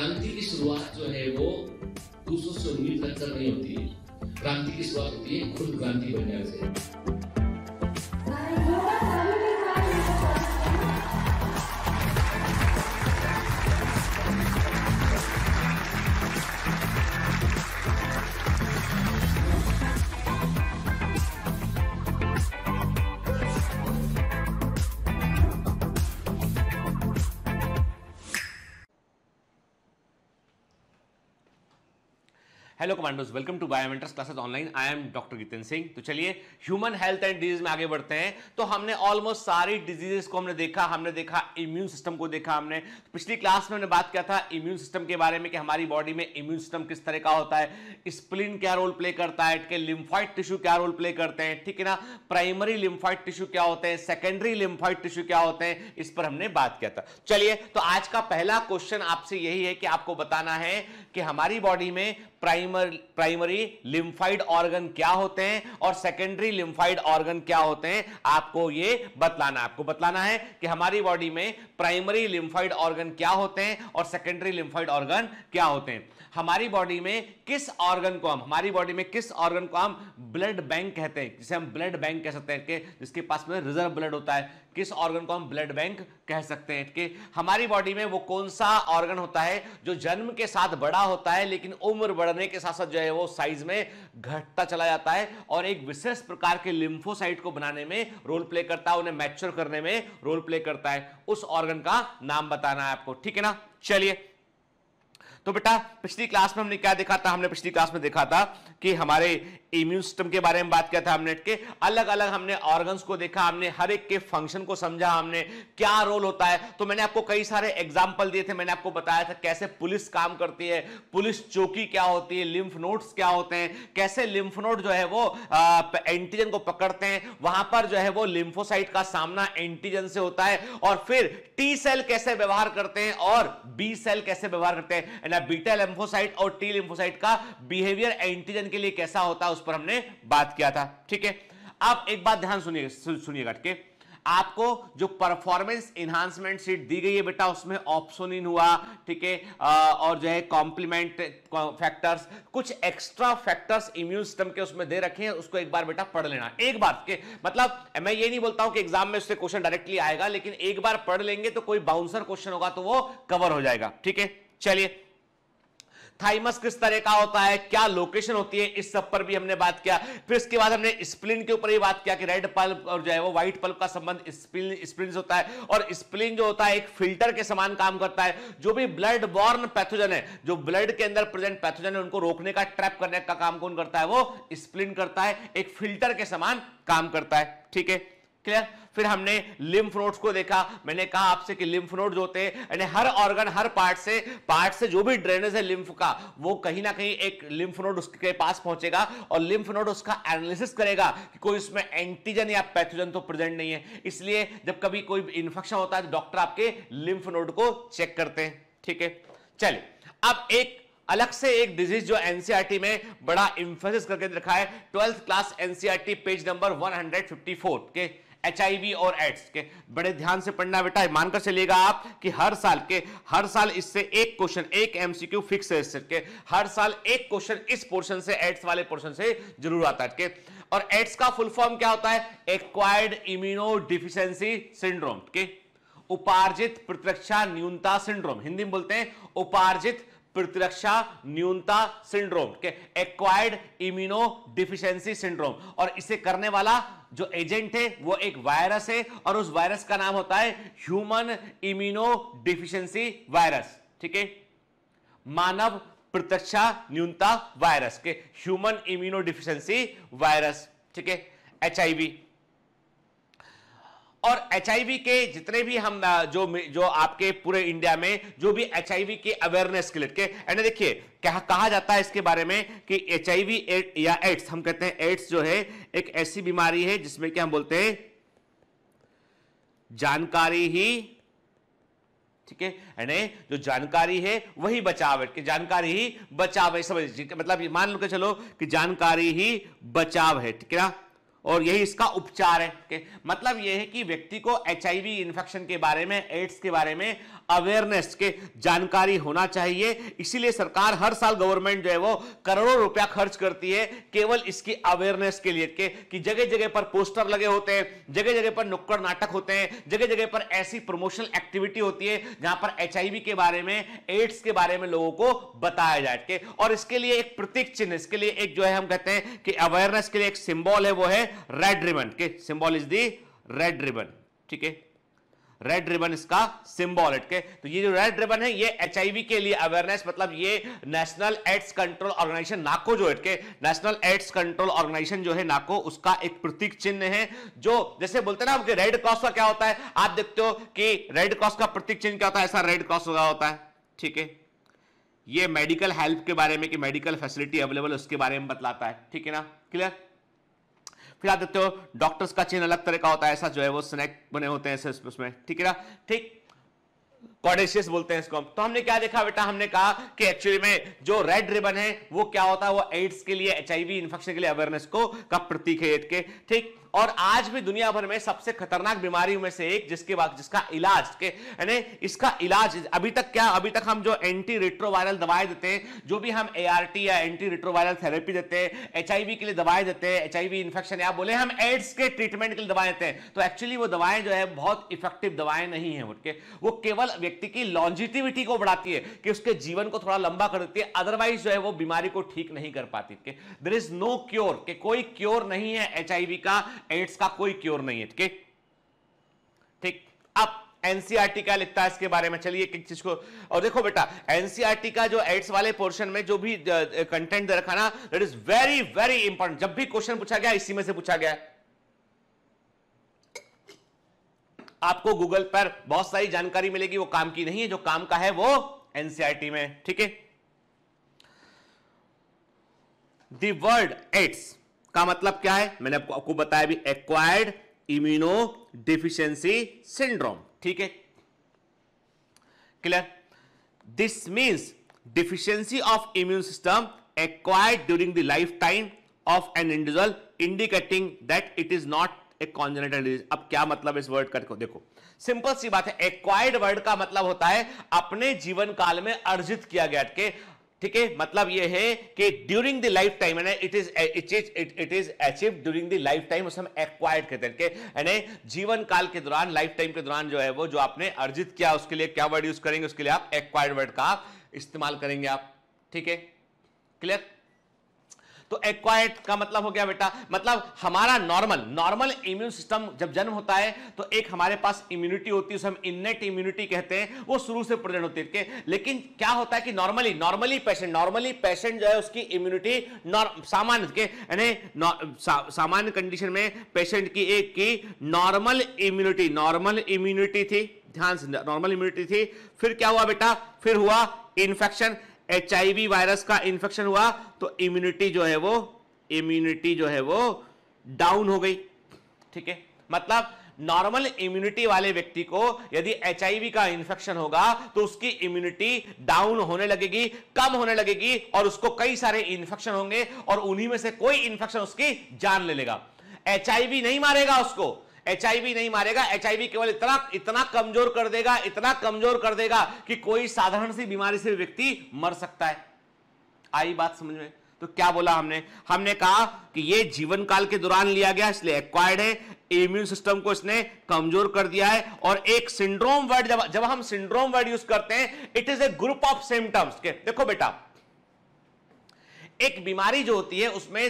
क्रांति की शुरुआत जो है वो दूसरों से उम्मीद कर नहीं होती है क्रांति की शुरुआत होती है खुद क्रांति बनने से मांडोज welcome to Biomentors classes online I am doctor Giten Singh तो चलिए ह्यूमन हेल्थ एंड डिजीज में आगे बढ़ते हैं तो हमने ऑलमोस्ट सारी डिजीजेस को हमने देखा हमने देखा इम्यून सिस्टम को देखा हमने तो पिछली क्लास में हमने बात किया था इम्यून सिस्टम के बारे में कि हमारी बॉडी में इम्यून सिस्टम किस तरह का होता है स्प्लिन क्या रोल प्ले करता है ठीक है लिम्फॉइड टिश्यू क्या रोल प्ले करते हैं ठीक है ना प्राइमरी लिम्फाइड टिश्यू क्या होते हैं सेकेंडरी लिम्फाइड टिश्यू क्या होते हैं इस पर हमने बात किया था चलिए तो आज का पहला क्वेश्चन आपसे यही है कि आपको बताना है कि हमारी बॉडी में प्राइमर प्राइमरी लिम्फाइड ऑर्गन क्या होते हैं और सेकेंडरी लिम्फाइड ऑर्गन क्या होते हैं आपको ये बतलाना आपको बतलाना है कि हमारी बॉडी में प्राइमरी लिम्फाइड ऑर्गन क्या होते हैं और सेकेंडरी लिम्फाइड ऑर्गन क्या होते हैं हमारी बॉडी में किस ऑर्गन को हम हमारी बॉडी में किस ऑर्गन को हम ब्लड बैंक कहते हैं जिसे हम ब्लड बैंक कह सकते हैं कि जिसके पास में रिजर्व ब्लड होता है किस ऑर्गन को हम ब्लड बैंक कह सकते हैं कि हमारी बॉडी में वो कौन सा ऑर्गन होता है जो जन्म के साथ बड़ा होता है लेकिन उम्र बढ़ने के साथ साथ जो है वो साइज में घटता चला जाता है और एक विशेष प्रकार के लिम्फोसाइट को बनाने में रोल प्ले करता है उन्हें मैच्योर करने में रोल प्ले करता है उस ऑर्गन का नाम बताना है आपको ठीक है ना चलिए तो बेटा पिछली क्लास में हमने क्या देखा था हमने पिछली क्लास में देखा था कि हमारे इम्यून सिस्टम के बारे में बात किया था हमने के अलग अलग हमने ऑर्गन्स को देखा हमने हर एक के फंक्शन को समझा हमने क्या रोल होता है तो मैंने आपको कई सारे एग्जाम्पल दिए थे मैंने आपको बताया था कैसे पुलिस काम करती है पुलिस चौकी क्या होती है लिम्फ नोट क्या होते हैं कैसे लिम्फ नोट जो है वो एंटीजन को पकड़ते हैं वहां पर जो है वो लिम्फोसाइट का सामना एंटीजन से होता है और फिर टी सेल कैसे व्यवहार करते हैं और बी सेल कैसे व्यवहार करते हैं बीटा लिम्फोसाइट और टी लिम्फोसाइट का बिहेवियर एंटीजन के लिए कैसा होता है उस पर हमने बात किया था ठीक है अब एक बात ध्यान सुनिए सुनिएगा ठीक है आपको जो परफॉर्मेंस इन्हांसमेंट सीट दी गई है बेटा उसमें ऑप्शन इन हुआ ठीक है और जो है कॉम्प्लीमेंट फैक्टर्स कुछ एक्स्ट्रा फैक्टर्स इम्यून सिस्टम के उसमें दे रखे हैं उसको एक बार बेटा पढ़ लेना एक बार के मतलब मैं ये नहीं बोलता हूं कि एग्जाम में उससे क्वेश्चन डायरेक्टली आएगा लेकिन एक बार पढ़ लेंगे तो कोई बाउंसर क्वेश्चन होगा तो वो कवर हो जाएगा ठीक है चलिए थाइमस किस तरह का होता है क्या लोकेशन होती है इस सब पर भी हमने बात किया फिर इसके बाद हमने स्प्लिन के ऊपर ही बात किया कि रेड पल्प और जो है वो व्हाइट पल्प का संबंध स्प्लिन होता है और स्प्लिन जो होता है एक फिल्टर के समान काम करता है जो भी ब्लड बॉर्न पैथोजन है जो ब्लड के अंदर प्रेजेंट पैथोजन है उनको रोकने का ट्रैप करने का काम कौन करता है वो स्प्लिन करता है एक फिल्टर के समान काम करता है ठीक है क्लियर फिर हमने लिम्फ नोड्स को देखा मैंने कहा आपसे कि लिम्फ जो होते हैं यानी हर ऑर्गन हर पार्ट से पार्ट से जो भी ड्रेनेज है लिम्फ का वो कहीं ना कहीं एक लिम्फ नोड उसके पास पहुंचेगा और लिम्फ नोड उसका एनालिसिस करेगा कि कोई उसमें एंटीजन या पैथोजन तो प्रेजेंट नहीं है इसलिए जब कभी कोई इन्फेक्शन होता है तो डॉक्टर आपके लिम्फ नोड को चेक करते हैं ठीक है चलिए अब एक अलग से एक डिजीज जो एनसीआरटी e में बड़ा इंफोसिस करके रखा है twelfth class NCERT page number 154 के एच और एड्स के बड़े ध्यान से पढ़ना बेटा मानकर चलिएगा आप कि हर साल के हर साल इससे एक क्वेश्चन एक एमसीक्यू फिक्स है के हर साल एक क्वेश्चन इस पोर्शन से एड्स वाले पोर्शन से जरूर आता है के और एड्स का फुल फॉर्म क्या होता है एक्वायर्ड इम्यूनो डिफिशेंसी सिंड्रोम के उपार्जित प्रतिरक्षा न्यूनता सिंड्रोम हिंदी में बोलते हैं उपार्जित प्रतिरक्षा न्यूनता सिंड्रोम के एक्वायर्ड इम्यूनो डिफिशियंसी सिंड्रोम और इसे करने वाला जो एजेंट है वो एक वायरस है और उस वायरस का नाम होता है ह्यूमन इम्यूनो डिफिशियंसी वायरस ठीक है मानव प्रत्यक्षा न्यूनता वायरस के ह्यूमन इम्यूनो डिफिशियंसी वायरस ठीक है एच और एच के जितने भी हम जो जो आपके पूरे इंडिया में जो भी एच के अवेयरनेस के लिए एंड देखिए क्या कहा जाता है इसके बारे में कि एच एड, या एड्स हम कहते हैं एड्स जो है एक ऐसी बीमारी है जिसमें क्या हम बोलते हैं जानकारी ही ठीक है यानी जो जानकारी है वही बचाव है कि जानकारी ही बचाव है समझ मतलब मान लो के चलो कि जानकारी ही बचाव है ठीक है ना और यही इसका उपचार है के? मतलब यह है कि व्यक्ति को एच आई इन्फेक्शन के बारे में एड्स के बारे में अवेयरनेस के जानकारी होना चाहिए इसीलिए सरकार हर साल गवर्नमेंट जो है वो करोड़ों रुपया खर्च करती है केवल इसकी अवेयरनेस के लिए के, कि जगह जगह पर पोस्टर लगे होते हैं जगह जगह पर नुक्कड़ नाटक होते हैं जगह जगह पर ऐसी प्रमोशनल एक्टिविटी होती है जहां पर एच के बारे में एड्स के बारे में लोगों को बताया जाए के और इसके लिए एक प्रतीक चिन्ह इसके लिए एक जो है हम कहते हैं कि अवेयरनेस के लिए एक सिंबॉल है वो है रेड रिबन के symbol is the red ribbon ठीक है रेड रिबन इसका सिंबल के तो ये जो रेड रिबन है ये एच के लिए अवेयरनेस मतलब ये national AIDS control organisation NACO जो के नेशनल एड्स कंट्रोल ऑर्गेनाइजेशन जो है नाको उसका एक प्रतीक चिन्ह है जो जैसे बोलते ना आपके रेड क्रॉस का क्या होता है आप देखते हो कि रेड क्रॉस का प्रतीक चिन्ह क्या होता है ऐसा रेड क्रॉस लगा होता है ठीक है ये मेडिकल हेल्प के बारे में कि मेडिकल फैसिलिटी अवेलेबल उसके बारे में बतलाता है ठीक है ना क्लियर फिर आप देखते हो डॉक्टर्स का चेन अलग तरह का होता है ऐसा जो है वो स्नैक बने होते हैं उसमें ठीक है ना ठीक कॉडेशियस बोलते हैं इसको हम तो हमने क्या देखा बेटा हमने कहा कि एक्चुअली में जो रेड रिबन है वो क्या होता है वो एड्स के लिए एच इन्फेक्शन के लिए अवेयरनेस को का प्रतीक है ठीक और आज भी दुनिया भर में सबसे खतरनाक बीमारियों में से एक जिसके बाद जिसका इलाज के यानी इसका इलाज अभी तक क्या अभी तक हम जो एंटी रिट्रोवायरल दवाएं देते हैं जो भी हम ए या एंटी रिट्रोवायरल थेरेपी देते हैं एच के लिए दवाएं देते हैं एच आई इन्फेक्शन या बोले हम एड्स के ट्रीटमेंट के लिए दवाएं देते हैं तो एक्चुअली वो दवाएं जो है बहुत इफेक्टिव दवाएं नहीं है उनके वो केवल व्यक्ति की लॉन्जिटिविटी को बढ़ाती है कि उसके जीवन को थोड़ा लंबा कर देती है अदरवाइज जो है वो बीमारी को ठीक नहीं कर पाती देर इज नो क्योर के कोई क्योर नहीं है एच का एड्स का कोई क्योर नहीं है ठीक है ठीक अब एनसीआरटी e का लिखता है इसके बारे में चलिए एक चीज को और देखो बेटा एनसीआरटी e का जो एड्स वाले पोर्शन में जो भी कंटेंट दे रखा ना that is very very important जब भी क्वेश्चन पूछा गया इसी में से पूछा गया आपको गूगल पर बहुत सारी जानकारी मिलेगी वो काम की नहीं है जो काम का है वो एनसीआरटी e में ठीक है दी एड्स का मतलब क्या है मैंने आपको आपको बताया भी एक्वायर्ड इम्यूनो डिफिशियंसी सिंड्रोम ठीक है clear this means deficiency of immune system acquired during the life time of an individual indicating that it is not a congenital disease अब क्या मतलब इस वर्ड करके देखो सिंपल सी बात है एक्वायर्ड वर्ड का मतलब होता है अपने जीवन काल में अर्जित किया गया के ठीक है मतलब यह है कि during the life time it is it is it is achieve during the life time उस हम एक्वायर्ड कहते हैं यानी जीवन काल के दौरान लाइफ टाइम के दौरान जो है वो जो आपने अर्जित किया उसके लिए क्या वर्ड यूज करेंगे उसके लिए आप एक्वायर्ड वर्ड का इस्तेमाल करेंगे आप ठीक है क्लियर तो एक्वाइट का मतलब हो गया बेटा मतलब हमारा नॉर्मल नॉर्मल इम्यून सिस्टम जब जन्म होता है तो एक हमारे पास इम्यूनिटी होती है उसे हम इननेट इम्यूनिटी कहते हैं वो शुरू से प्रेजेंट होती है लेकिन क्या होता है कि normally normally patient normally patient जो है उसकी इम्यूनिटी सामान्य के यानी सामान्य कंडीशन में पेशेंट की एक की नॉर्मल इम्यूनिटी नॉर्मल इम्यूनिटी थी ध्यान से नॉर्मल इम्यूनिटी थी फिर क्या हुआ बेटा फिर हुआ इन्फेक्शन एच वायरस का इंफेक्शन हुआ तो इम्यूनिटी जो है वो इम्यूनिटी जो है वो डाउन हो गई ठीक है मतलब नॉर्मल इम्यूनिटी वाले व्यक्ति को यदि एच का इंफेक्शन होगा तो उसकी इम्यूनिटी डाउन होने लगेगी कम होने लगेगी और उसको कई सारे इंफेक्शन होंगे और उन्हीं में से कोई इंफेक्शन उसकी जान ले लेगा एच नहीं मारेगा उसको एच नहीं मारेगा एच केवल इतना इतना कमजोर कर देगा इतना कमजोर कर देगा कि कोई साधारण सी बीमारी से व्यक्ति मर सकता है आई बात समझ में तो क्या बोला हमने हमने कहा कि यह जीवन काल के दौरान लिया गया इसलिए एक्वायर्ड है इम्यून सिस्टम को इसने कमजोर कर दिया है और एक सिंड्रोम वर्ड जब जब हम सिंड्रोम वर्ड यूज करते हैं it is a group of symptoms के देखो बेटा एक बीमारी जो होती है उसमें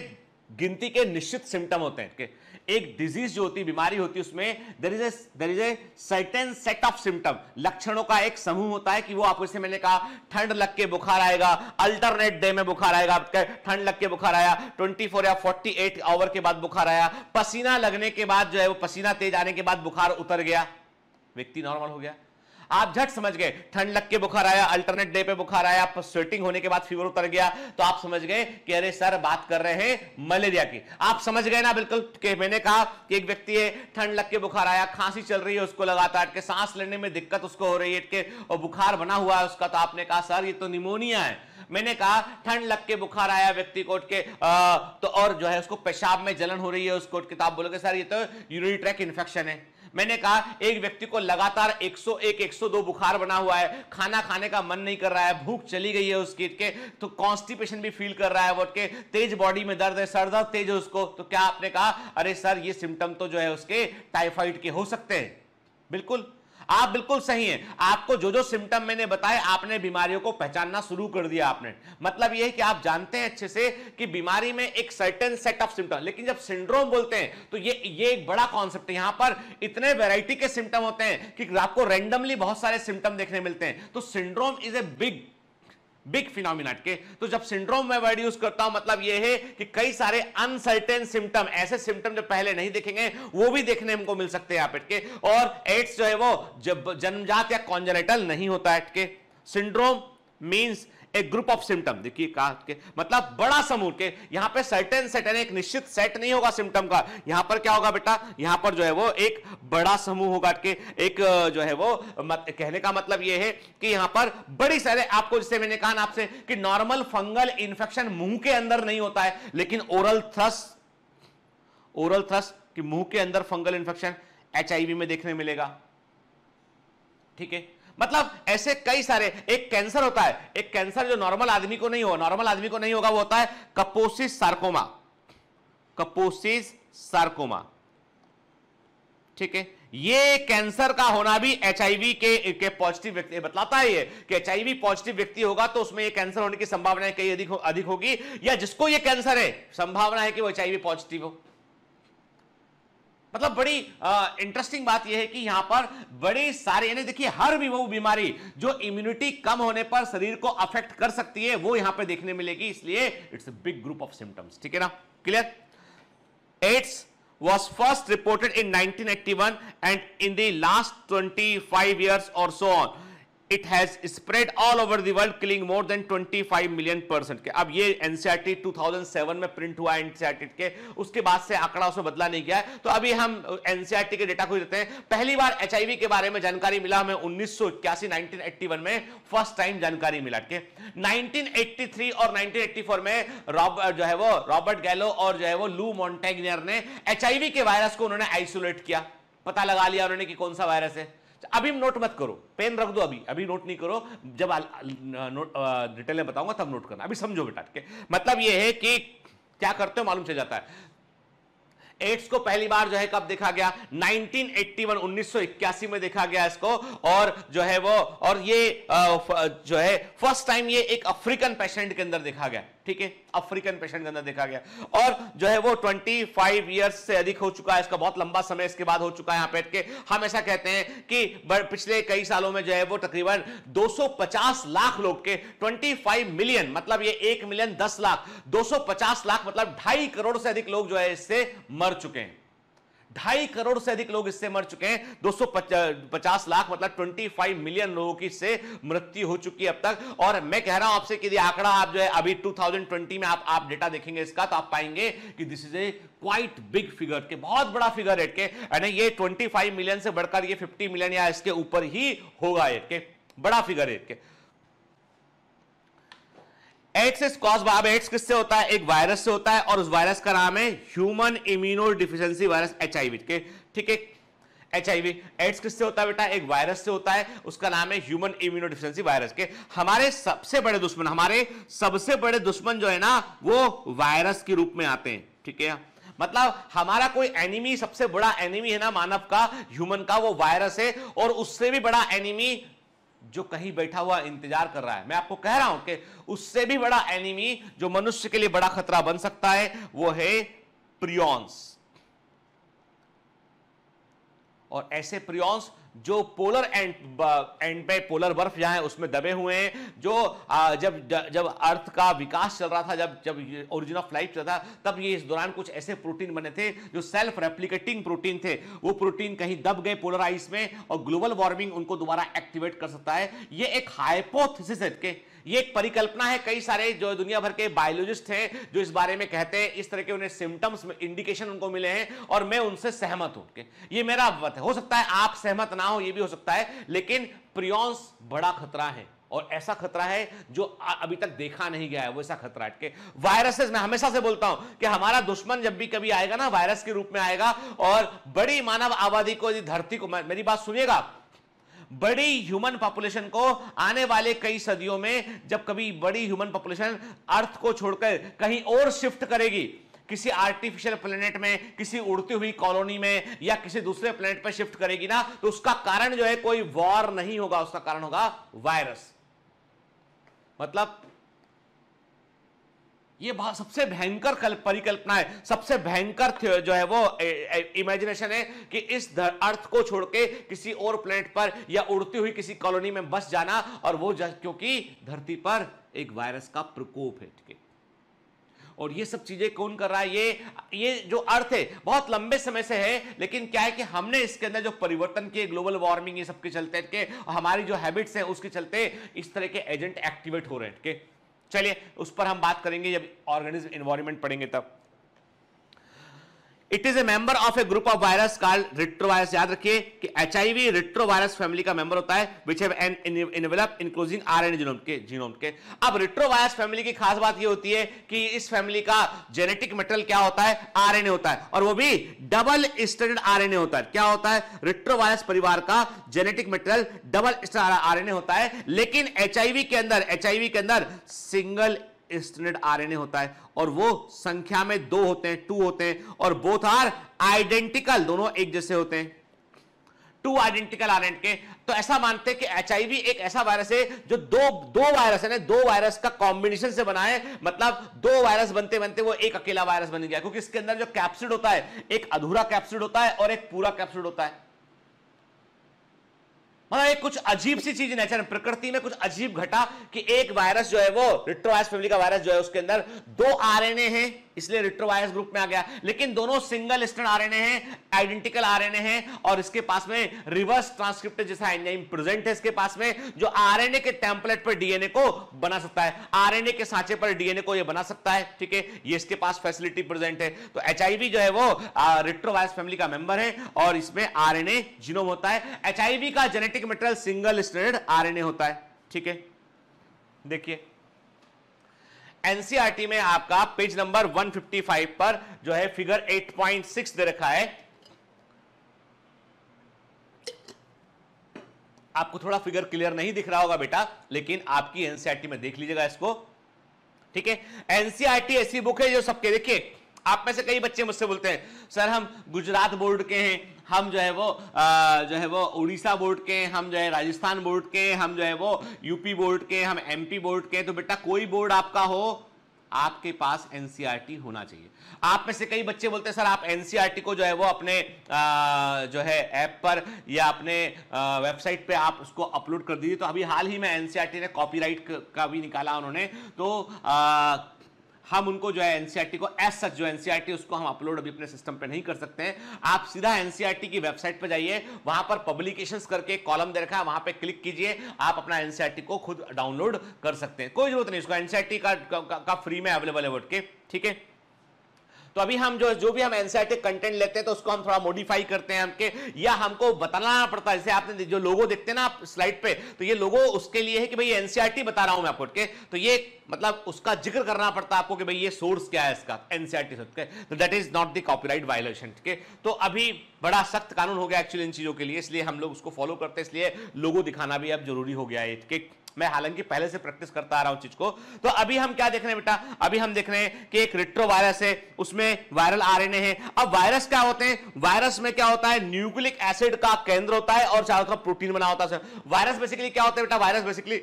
गिनती के निश्चित सिम्टम होते हैं एक डिजीज जो होती बीमारी होती है उसमें there is there is a certain set of symptom लक्षणों का एक समूह होता है कि वो आपको जैसे मैंने कहा ठंड लग के बुखार आएगा अल्टरनेट डे में बुखार आएगा आपका ठंड लग के बुखार आया 24 या 48 आवर के बाद बुखार आया पसीना लगने के बाद जो है वो पसीना तेज आने के बाद बुखार उतर गया व्यक्ति नॉर्मल हो गया आप झट समझ गए ठंड लग के बुखार आया अल्टरनेट डे पे बुखार आया स्वेटिंग होने के बाद फीवर उतर गया तो आप समझ गए कि अरे सर बात कर रहे हैं मलेरिया की आप समझ गए ना बिल्कुल कि मैंने कहा कि एक व्यक्ति है ठंड लग के बुखार आया खांसी चल रही है उसको लगातार के सांस लेने में दिक्कत उसको हो रही है और बुखार बना हुआ है उसका तो आपने कहा सर ये तो निमोनिया है मैंने कहा ठंड लग के बुखार आया व्यक्ति को उठ के आ, तो और जो है उसको पेशाब में जलन हो रही है उसको उठ के तो आप बोलोगे सर ये तो यूरिट्रैक इन्फेक्शन है मैंने कहा एक व्यक्ति को लगातार 101 102 बुखार बना हुआ है खाना खाने का मन नहीं कर रहा है भूख चली गई है उसकी के तो कॉन्स्टिपेशन भी फील कर रहा है वो के तेज बॉडी में दर्द है सर दर्द तेज है उसको तो क्या आपने कहा अरे सर ये सिम्टम तो जो है उसके टाइफाइड के हो सकते हैं बिल्कुल आप बिल्कुल सही हैं आपको जो जो सिम्टम मैंने बताए आपने बीमारियों को पहचानना शुरू कर दिया आपने मतलब यह है कि आप जानते हैं अच्छे से कि बीमारी में एक सर्टेन सेट ऑफ सिम्टम लेकिन जब सिंड्रोम बोलते हैं तो ये ये एक बड़ा कॉन्सेप्ट है यहां पर इतने वेराइटी के सिम्टम होते हैं कि आपको रेंडमली बहुत सारे सिम्टम देखने मिलते हैं तो syndrome is a big big phenomenon के तो जब सिंड्रोम में वर्ड यूज करता हूं मतलब यह है कि कई सारे अनसर्टेन सिम्टम ऐसे सिम्टम जो पहले नहीं देखेंगे वो भी देखने हमको मिल सकते हैं आप के और एड्स जो है वो जब जन्मजात या कॉन्जनेटल नहीं होता एट के syndrome means a group of symptom देखिए कहा के मतलब बड़ा समूह के यहां पे सर्टेन सेट सर्टेन एक निश्चित सेट नहीं होगा सिम्टम का यहां पर क्या होगा बेटा यहां पर जो है वो एक बड़ा समूह होगा के एक जो है वो मत, कहने का मतलब ये है कि यहां पर बड़ी सारे आपको जैसे मैंने कहा ना आपसे कि नॉर्मल फंगल इंफेक्शन मुंह के अंदर नहीं होता है लेकिन ओरल थ्रस ओरल थ्रस कि मुंह के अंदर फंगल इंफेक्शन एचआईवी में देखने मिलेगा ठीक है मतलब ऐसे कई सारे एक कैंसर होता है एक कैंसर जो नॉर्मल आदमी को नहीं हो नॉर्मल आदमी को नहीं होगा वो होता है कपोसिस सार्कोमा कपोसिस सार्कोमा ठीक है ये कैंसर का होना भी एचआईवी के के पॉजिटिव व्यक्ति बतलाता है ये कि एचआईवी पॉजिटिव व्यक्ति होगा तो उसमें ये कैंसर होने की संभावना कई अधिक हो, अधिक होगी या जिसको ये कैंसर है संभावना है कि वो एचआईवी पॉजिटिव हो मतलब बड़ी इंटरेस्टिंग बात यह है कि यहां पर बड़े सारे यानी देखिए हर भी वो बीमारी जो इम्यूनिटी कम होने पर शरीर को अफेक्ट कर सकती है वो यहां पे देखने मिलेगी इसलिए it's a big group of symptoms ठीक है ना clear AIDS was first reported in 1981 and in the last 25 years और so on it has spread all over the world killing more than 25 million person के अब ये NCERT 2007 e में print हुआ NCERT e के उसके बाद से आंकड़ा उसमें बदला नहीं गया है तो अभी हम एनसीआरटी e के डेटा को देते हैं पहली बार एच के बारे में जानकारी मिला हमें उन्नीस सौ में फर्स्ट टाइम जानकारी मिला के 1983 और 1984 में रॉबर्ट जो है वो रॉबर्ट गैलो और जो है वो लू मॉन्टेगनियर ने एच के वायरस को उन्होंने आइसोलेट किया पता लगा लिया उन्होंने कि कौन सा वायरस है अभी नोट मत करो पेन रख दो अभी अभी नोट नहीं करो जब नोट डिटेल में बताऊंगा तब नोट करना अभी समझो बेटा ठीक है मतलब यह है कि क्या करते हो मालूम चल जाता है एड्स को पहली बार जो है कब देखा गया 1981 1981 में देखा गया इसको और जो है वो और ये जो है फर्स्ट टाइम ये एक अफ्रीकन पेशेंट के अंदर देखा गया ठीक है अफ्रीकन पेशेंट के अंदर देखा गया और जो है वो 25 इयर्स से अधिक हो चुका है इसका बहुत लंबा समय इसके बाद हो चुका है यहाँ पे हम ऐसा कहते हैं कि पिछले कई सालों में जो है वो तकरीबन 250 लाख लोग के 25 मिलियन मतलब ये एक मिलियन दस लाख 250 लाख मतलब ढाई करोड़ से अधिक लोग जो है इससे मर चुके हैं ढाई करोड़ से अधिक लोग इससे मर चुके हैं दो पचास लाख मतलब 25 मिलियन लोगों की इससे मृत्यु हो चुकी है अब तक और मैं कह रहा हूं आपसे कि आंकड़ा आप जो है अभी 2020 में आप आप डेटा देखेंगे इसका तो आप पाएंगे कि this is a quite big figure के बहुत बड़ा फिगर है के यानी ये 25 मिलियन से बढ़कर ये 50 मिलियन या इसके ऊपर ही होगा एट के बड़ा फिगर है के एड्स इज कॉज बाब एड्स किससे होता है एक वायरस से होता है और उस वायरस का नाम है human immunodeficiency virus H के ठीक है एच आई वी एड्स किससे होता है बेटा एक वायरस से होता है उसका नाम है ह्यूमन इम्यूनो डिफिशियंसी वायरस के हमारे सबसे बड़े दुश्मन हमारे सबसे बड़े दुश्मन जो है ना वो वायरस के रूप में आते हैं ठीक है मतलब हमारा कोई एनिमी सबसे बड़ा एनिमी है ना मानव का ह्यूमन का वो वायरस है और उससे भी बड़ा एनिमी जो कहीं बैठा हुआ इंतजार कर रहा है मैं आपको कह रहा हूं कि उससे भी बड़ा एनिमी जो मनुष्य के लिए बड़ा खतरा बन सकता है वो है प्रियॉन्स और ऐसे प्रियॉन्स जो पोलर एंड एंड पे पोलर बर्फ जहाँ है उसमें दबे हुए हैं जो आ, जब जब अर्थ का विकास चल रहा था जब जब ओरिजिन ऑफ लाइफ चल रहा था तब ये इस दौरान कुछ ऐसे प्रोटीन बने थे जो सेल्फ रेप्लिकेटिंग प्रोटीन थे वो प्रोटीन कहीं दब गए पोलर आइस में और ग्लोबल वार्मिंग उनको दोबारा एक्टिवेट कर सकता है ये एक हाइपोथिस है के ये एक परिकल्पना है कई सारे जो दुनिया भर के बायोलॉजिस्ट हैं जो इस बारे में कहते हैं इस तरह के उन्हें सिम्टम्स इंडिकेशन उनको मिले हैं और मैं उनसे सहमत हूं ये मेरा अवगत है हो सकता है आप सहमत ना हो ये भी हो सकता है लेकिन प्रियॉन्स बड़ा खतरा है और ऐसा खतरा है जो अभी तक देखा नहीं गया है वैसा खतरा है वायरसेस मैं हमेशा से बोलता हूं कि हमारा दुश्मन जब भी कभी आएगा ना वायरस के रूप में आएगा और बड़ी मानव आबादी को धरती को मेरी बात सुनिएगा बड़ी ह्यूमन पॉपुलेशन को आने वाले कई सदियों में जब कभी बड़ी ह्यूमन पॉपुलेशन अर्थ को छोड़कर कहीं और शिफ्ट करेगी किसी आर्टिफिशियल प्लेनेट में किसी उड़ती हुई कॉलोनी में या किसी दूसरे प्लेनेट पर शिफ्ट करेगी ना तो उसका कारण जो है कोई वॉर नहीं होगा उसका कारण होगा वायरस मतलब ये सबसे भयंकर परिकल्पना है सबसे भयंकर जो है वो इमेजिनेशन है कि इस अर्थ को छोड़ के किसी और प्लेनेट पर या उड़ती हुई किसी कॉलोनी में बस जाना और वो जा, क्योंकि धरती पर एक वायरस का प्रकोप है ठीक है और ये सब चीजें कौन कर रहा है ये ये जो अर्थ है बहुत लंबे समय से है लेकिन क्या है कि हमने इसके अंदर जो परिवर्तन किए ग्लोबल वार्मिंग ये सब के चलते के हमारी जो हैबिट्स हैं उसके चलते इस तरह के एजेंट एक्टिवेट हो रहे हैं ठीक है चलिए उस पर हम बात करेंगे जब ऑर्गेनिज्म इन्वायरमेंट पढ़ेंगे तब it is a member of a group of virus called retrovirus याद रखिए कि H I V retrovirus family का मेंबर होता है which have an envelope enclosing R N genome के जीनोम के अब रिट्रोवायरस फैमिली की खास बात यह होती है कि इस फैमिली का जेनेटिक मेटेरियल क्या होता है आर एन ए होता है और वो भी double standard R N A होता है क्या होता है रिट्रोवायरस परिवार का genetic material double standard R N A होता है लेकिन एच आई वी के अंदर एच आई वी के अंदर सिंगल स्टैंडर्ड आरएनए होता है और वो संख्या में दो होते हैं टू होते हैं और बोथ आर आइडेंटिकल दोनों एक जैसे होते हैं टू आइडेंटिकल आर के तो ऐसा मानते हैं कि एच एक ऐसा वायरस है जो दो दो वायरस है दो वायरस का कॉम्बिनेशन से बना है मतलब दो वायरस बनते बनते वो एक अकेला वायरस बन गया क्योंकि इसके अंदर जो कैप्सिड होता है एक अधूरा कैप्सिड होता है और एक पूरा कैप्सिड होता है मतलब एक कुछ अजीब सी चीज नेचर अच्छा, प्रकृति में कुछ अजीब घटा कि एक वायरस जो है वो रिट्रोवायरस फैमिली का वायरस जो है उसके अंदर दो आरएनए हैं इसलिए रिट्रोवायरस ग्रुप में आ गया लेकिन दोनों सिंगल स्टैंड आरएनए हैं आइडेंटिकल आरएनए हैं और इसके पास में रिवर्स ट्रांसक्रिप्ट जैसा एंजाइम प्रेजेंट है इसके पास में जो आरएनए के टेम्पलेट पर डीएनए को बना सकता है आरएनए के सांचे पर डीएनए को यह बना सकता है ठीक है ये इसके पास फैसिलिटी प्रेजेंट है तो एचआईवी जो है वो रिट्रोवायरस फैमिली का मेंबर है और इसमें आरएनए जीनोम होता है एचआईवी का genetic material single standard RNA होता है ठीक है देखिए एनसीआरटी में आपका पेज नंबर 155 पर जो है फिगर 8.6 दे रखा है आपको थोड़ा फिगर क्लियर नहीं दिख रहा होगा बेटा लेकिन आपकी एनसीआरटी में देख लीजिएगा इसको ठीक है एनसीआरटी ऐसी बुक है जो सबके देखिए आप में से कई बच्चे मुझसे बोलते हैं सर हम गुजरात बोर्ड के हैं हम जो है वो जो है वो उड़ीसा बोर्ड के हम जो है राजस्थान बोर्ड के हम जो है वो यूपी बोर्ड के हम एमपी बोर्ड के तो बेटा कोई बोर्ड आपका हो आपके पास एनसीईआरटी e होना चाहिए आप में से कई बच्चे बोलते हैं सर आप एनसीईआरटी e को जो है वो अपने आ, जो है ऐप पर या अपने वेबसाइट पे आप उसको अपलोड कर दीजिए तो अभी हाल ही में एनसीईआरटी e ने कॉपीराइट का भी निकाला उन्होंने तो आ, हम उनको जो है एनसीईआरटी e को एज सच जो एनसीईआरटी e उसको हम अपलोड अभी अपने सिस्टम पे नहीं कर सकते हैं आप सीधा एनसीईआरटी e की वेबसाइट पर जाइए वहां पर पब्लिकेशंस करके कॉलम दे रखा है वहां पे क्लिक कीजिए आप अपना एनसीईआरटी को खुद डाउनलोड कर सकते हैं कोई जरूरत नहीं उसको एनसीईआरटी का, का, का, का फ्री में अवेलेबल है वोट के ठीक है तो अभी हम जो जो भी हम एनसीआर कंटेंट लेते हैं तो उसको हम थोड़ा मॉडिफाई करते हैं हमके या हमको बताना पड़ता है जैसे आपने जो लोगो देखते हैं ना आप स्लाइड पे तो ये लोगो उसके लिए है कि भाई एनसीआरटी बता रहा हूं मैं आपको तो ये मतलब उसका जिक्र करना पड़ता है आपको कि भाई ये सोर्स क्या है इसका एनसीआरटी तो that is not the copyright violation ठीक है तो अभी बड़ा सख्त कानून हो गया एक्चुअली इन चीजों के लिए इसलिए हम लोग उसको फॉलो करते हैं इसलिए लोगो दिखाना भी अब जरूरी हो गया है ठीक है मैं हालांकि पहले से प्रैक्टिस करता आ रहा हूं चीज को तो अभी हम क्या देख रहे हैं बेटा अभी हम देख रहे हैं कि एक रिट्रो वायरस है उसमें वायरल आरएनए है अब वायरस क्या होते हैं वायरस में क्या होता है न्यूक्लिक एसिड का केंद्र होता है और चारों तरफ प्रोटीन बना होता है वायरस बेसिकली क्या होता है बेटा virus basically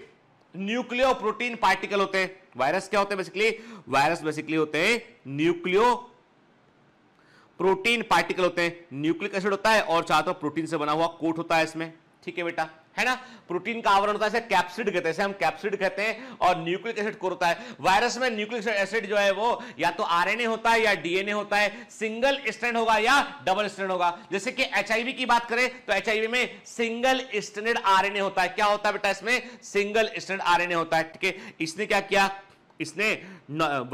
nucleoprotein particle होते हैं वायरस क्या होते हैं बेसिकली वायरस बेसिकली होते हैं न्यूक्लियो प्रोटीन पार्टिकल होते हैं न्यूक्लिक एसिड होता है और चारों तरफ प्रोटीन से बना हुआ कोट होता है इसमें ठीक है बेटा है ना प्रोटीन का आवरण होता है कैप्सिड कहते हैं हम कैप्सिड कहते हैं और न्यूक्लिक एसिड को होता है वायरस में न्यूक्लिक एसिड जो है वो या तो आरएनए होता है या डीएनए होता है सिंगल स्टैंड होगा या डबल स्टैंड होगा जैसे कि एचआईवी की बात करें तो एचआईवी में सिंगल स्टैंडर्ड आरएनए होता है क्या होता है बेटा इसमें सिंगल स्टैंड आरएनए होता है ठीक है इसने क्या किया इसने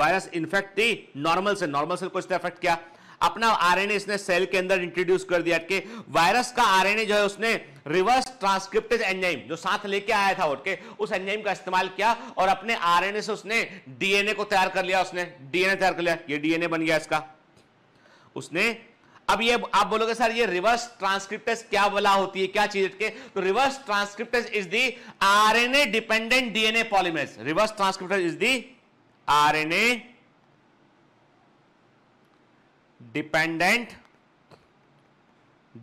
वायरस इन्फेक्ट थी नॉर्मल से नॉर्मल सेल को इसने इफेक्ट किया अपना आरएनए इसने सेल के अंदर इंट्रोड्यूस कर दिया कि वायरस का आरएनए जो है उसने रिवर्स ट्रांसक्रिप्टेज एंजाइम जो साथ लेके आया था उठ के उस एंजाइम का इस्तेमाल किया और अपने आरएनए से उसने डीएनए को तैयार कर लिया उसने डीएनए तैयार कर लिया ये डीएनए बन गया इसका उसने अब ये आप बोलोगे सर ये रिवर्स ट्रांसक्रिप्टेज क्या वाला होती है क्या चीज के तो reverse transcriptase is the RNA dependent DNA polymerase reverse transcriptase is the RNA dependent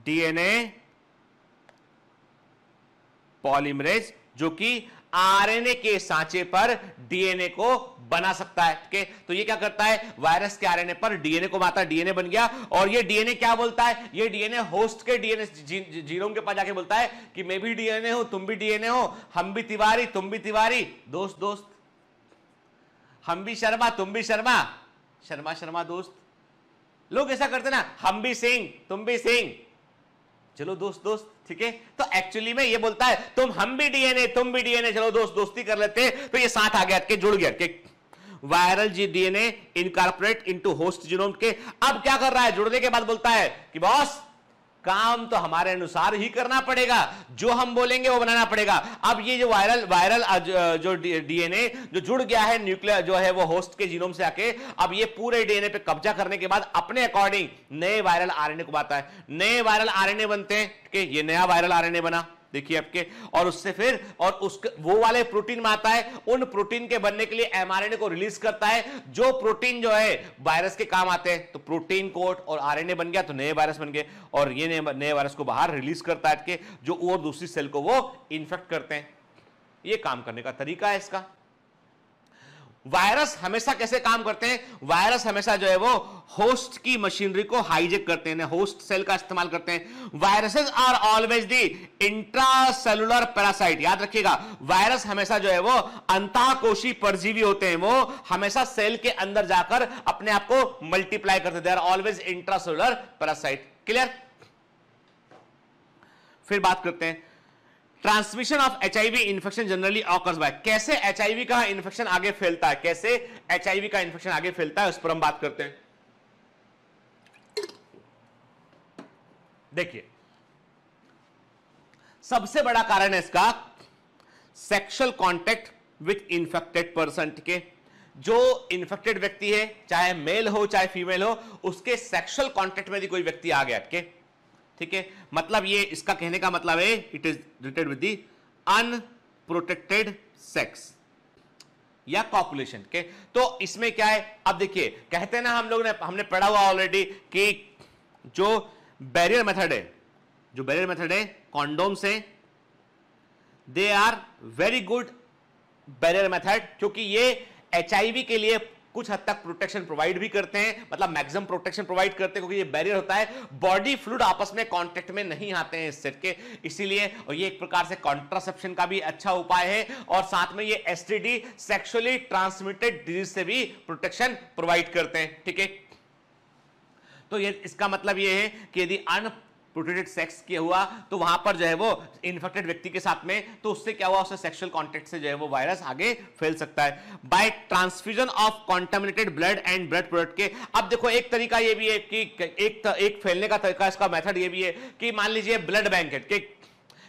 DNA polymerase जो कि आरएनए के सांचे पर डीएनए को बना सकता है ठीक है तो ये क्या करता है वायरस के आरएनए पर डीएनए को माता डीएनए बन गया और ये डीएनए क्या बोलता है ये डीएनए होस्ट के डीएनए जीरो जीरोम के पास जाके बोलता है कि मैं भी डीएनए हूं तुम भी डीएनए हो हम भी तिवारी तुम भी तिवारी दोस्त दोस्त हम भी शर्मा तुम भी शर्मा शर्मा शर्मा दोस्त लोग ऐसा करते ना हम भी सिंह तुम भी सिंह चलो दोस्त दोस्त ठीक है तो एक्चुअली में ये बोलता है तुम हम भी डीएनए तुम भी डीएनए चलो दोस्त दोस्ती कर लेते हैं तो ये साथ आ गया के जुड़ गया के वायरल जी DNA incorporate into host genome के अब क्या कर रहा है जुड़ने के बाद बोलता है कि बॉस काम तो हमारे अनुसार ही करना पड़ेगा जो हम बोलेंगे वो बनाना पड़ेगा अब ये जो वायरल वायरल जो डीएनए जो जुड़ गया है न्यूक्लियर जो है वो होस्ट के जीनोम से आके अब ये पूरे डीएनए पे कब्जा करने के बाद अपने अकॉर्डिंग नए वायरल आरएनए को बनाता है नए वायरल आरएनए बनते हैं कि ये नया वायरल आरएनए बना देखिए आपके और उससे फिर और उस वो वाले प्रोटीन में आता है उन प्रोटीन के बनने के लिए एमआरएनए को रिलीज करता है जो प्रोटीन जो है वायरस के काम आते हैं तो प्रोटीन कोट और आरएनए बन गया तो नए वायरस बन गए और ये नए वायरस को बाहर रिलीज करता है जो और दूसरी सेल को वो इन्फेक्ट करते हैं ये काम करने का तरीका है इसका वायरस हमेशा कैसे काम करते हैं वायरस हमेशा जो है वो होस्ट की मशीनरी को हाईजेक करते हैं होस्ट सेल का इस्तेमाल करते हैं viruses are always the intracellular parasite याद रखिएगा वायरस हमेशा जो है वो अंताकोशी परजीवी होते हैं वो हमेशा सेल के अंदर जाकर अपने आप को मल्टीप्लाई करते they are always cellular parasite clear फिर बात करते हैं transmission of H infection generally occurs by कैसे एच का इन्फेक्शन आगे फैलता है कैसे एच आई वी का इन्फेक्शन आगे फैलता है उस पर हम बात करते हैं देखिए सबसे बड़ा कारण है इसका sexual contact with infected person के जो इन्फेक्टेड व्यक्ति है चाहे मेल हो चाहे फीमेल हो उसके सेक्सुअल कॉन्टेक्ट में भी कोई व्यक्ति आ गया ठीक है ठीक है मतलब ये इसका कहने का मतलब है it is related with the unprotected sex या कॉपुलेशन के तो इसमें क्या है अब देखिए कहते हैं ना हम लोग ने हमने पढ़ा हुआ ऑलरेडी कि जो बैरियर मेथड है जो बैरियर मेथड है कॉन्डोम से they are very good barrier method क्योंकि ये एच के लिए कुछ हद तक प्रोटेक्शन प्रोवाइड भी करते हैं मतलब मैक्सिमम प्रोटेक्शन प्रोवाइड करते हैं क्योंकि ये बैरियर होता है बॉडी फ्लूड आपस में कॉन्टेक्ट में नहीं आते हैं इस सेट के इसीलिए और ये एक प्रकार से कॉन्ट्रासेप्शन का भी अच्छा उपाय है और साथ में ये एस सेक्सुअली ट्रांसमिटेड डिजीज से भी प्रोटेक्शन प्रोवाइड करते हैं ठीक है तो ये इसका मतलब ये है कि यदि अन प्रोटेटेड सेक्स किया हुआ तो वहां पर जो है वो इन्फेक्टेड व्यक्ति के साथ में तो उससे क्या हुआ उससे सेक्सुअल कॉन्टेक्ट से जो है वो वायरस आगे फैल सकता है by transfusion of contaminated blood and blood product के अब देखो एक तरीका ये भी है कि एक, एक फैलने का तरीका इसका मेथड ये भी है कि मान लीजिए ब्लड बैंक है कि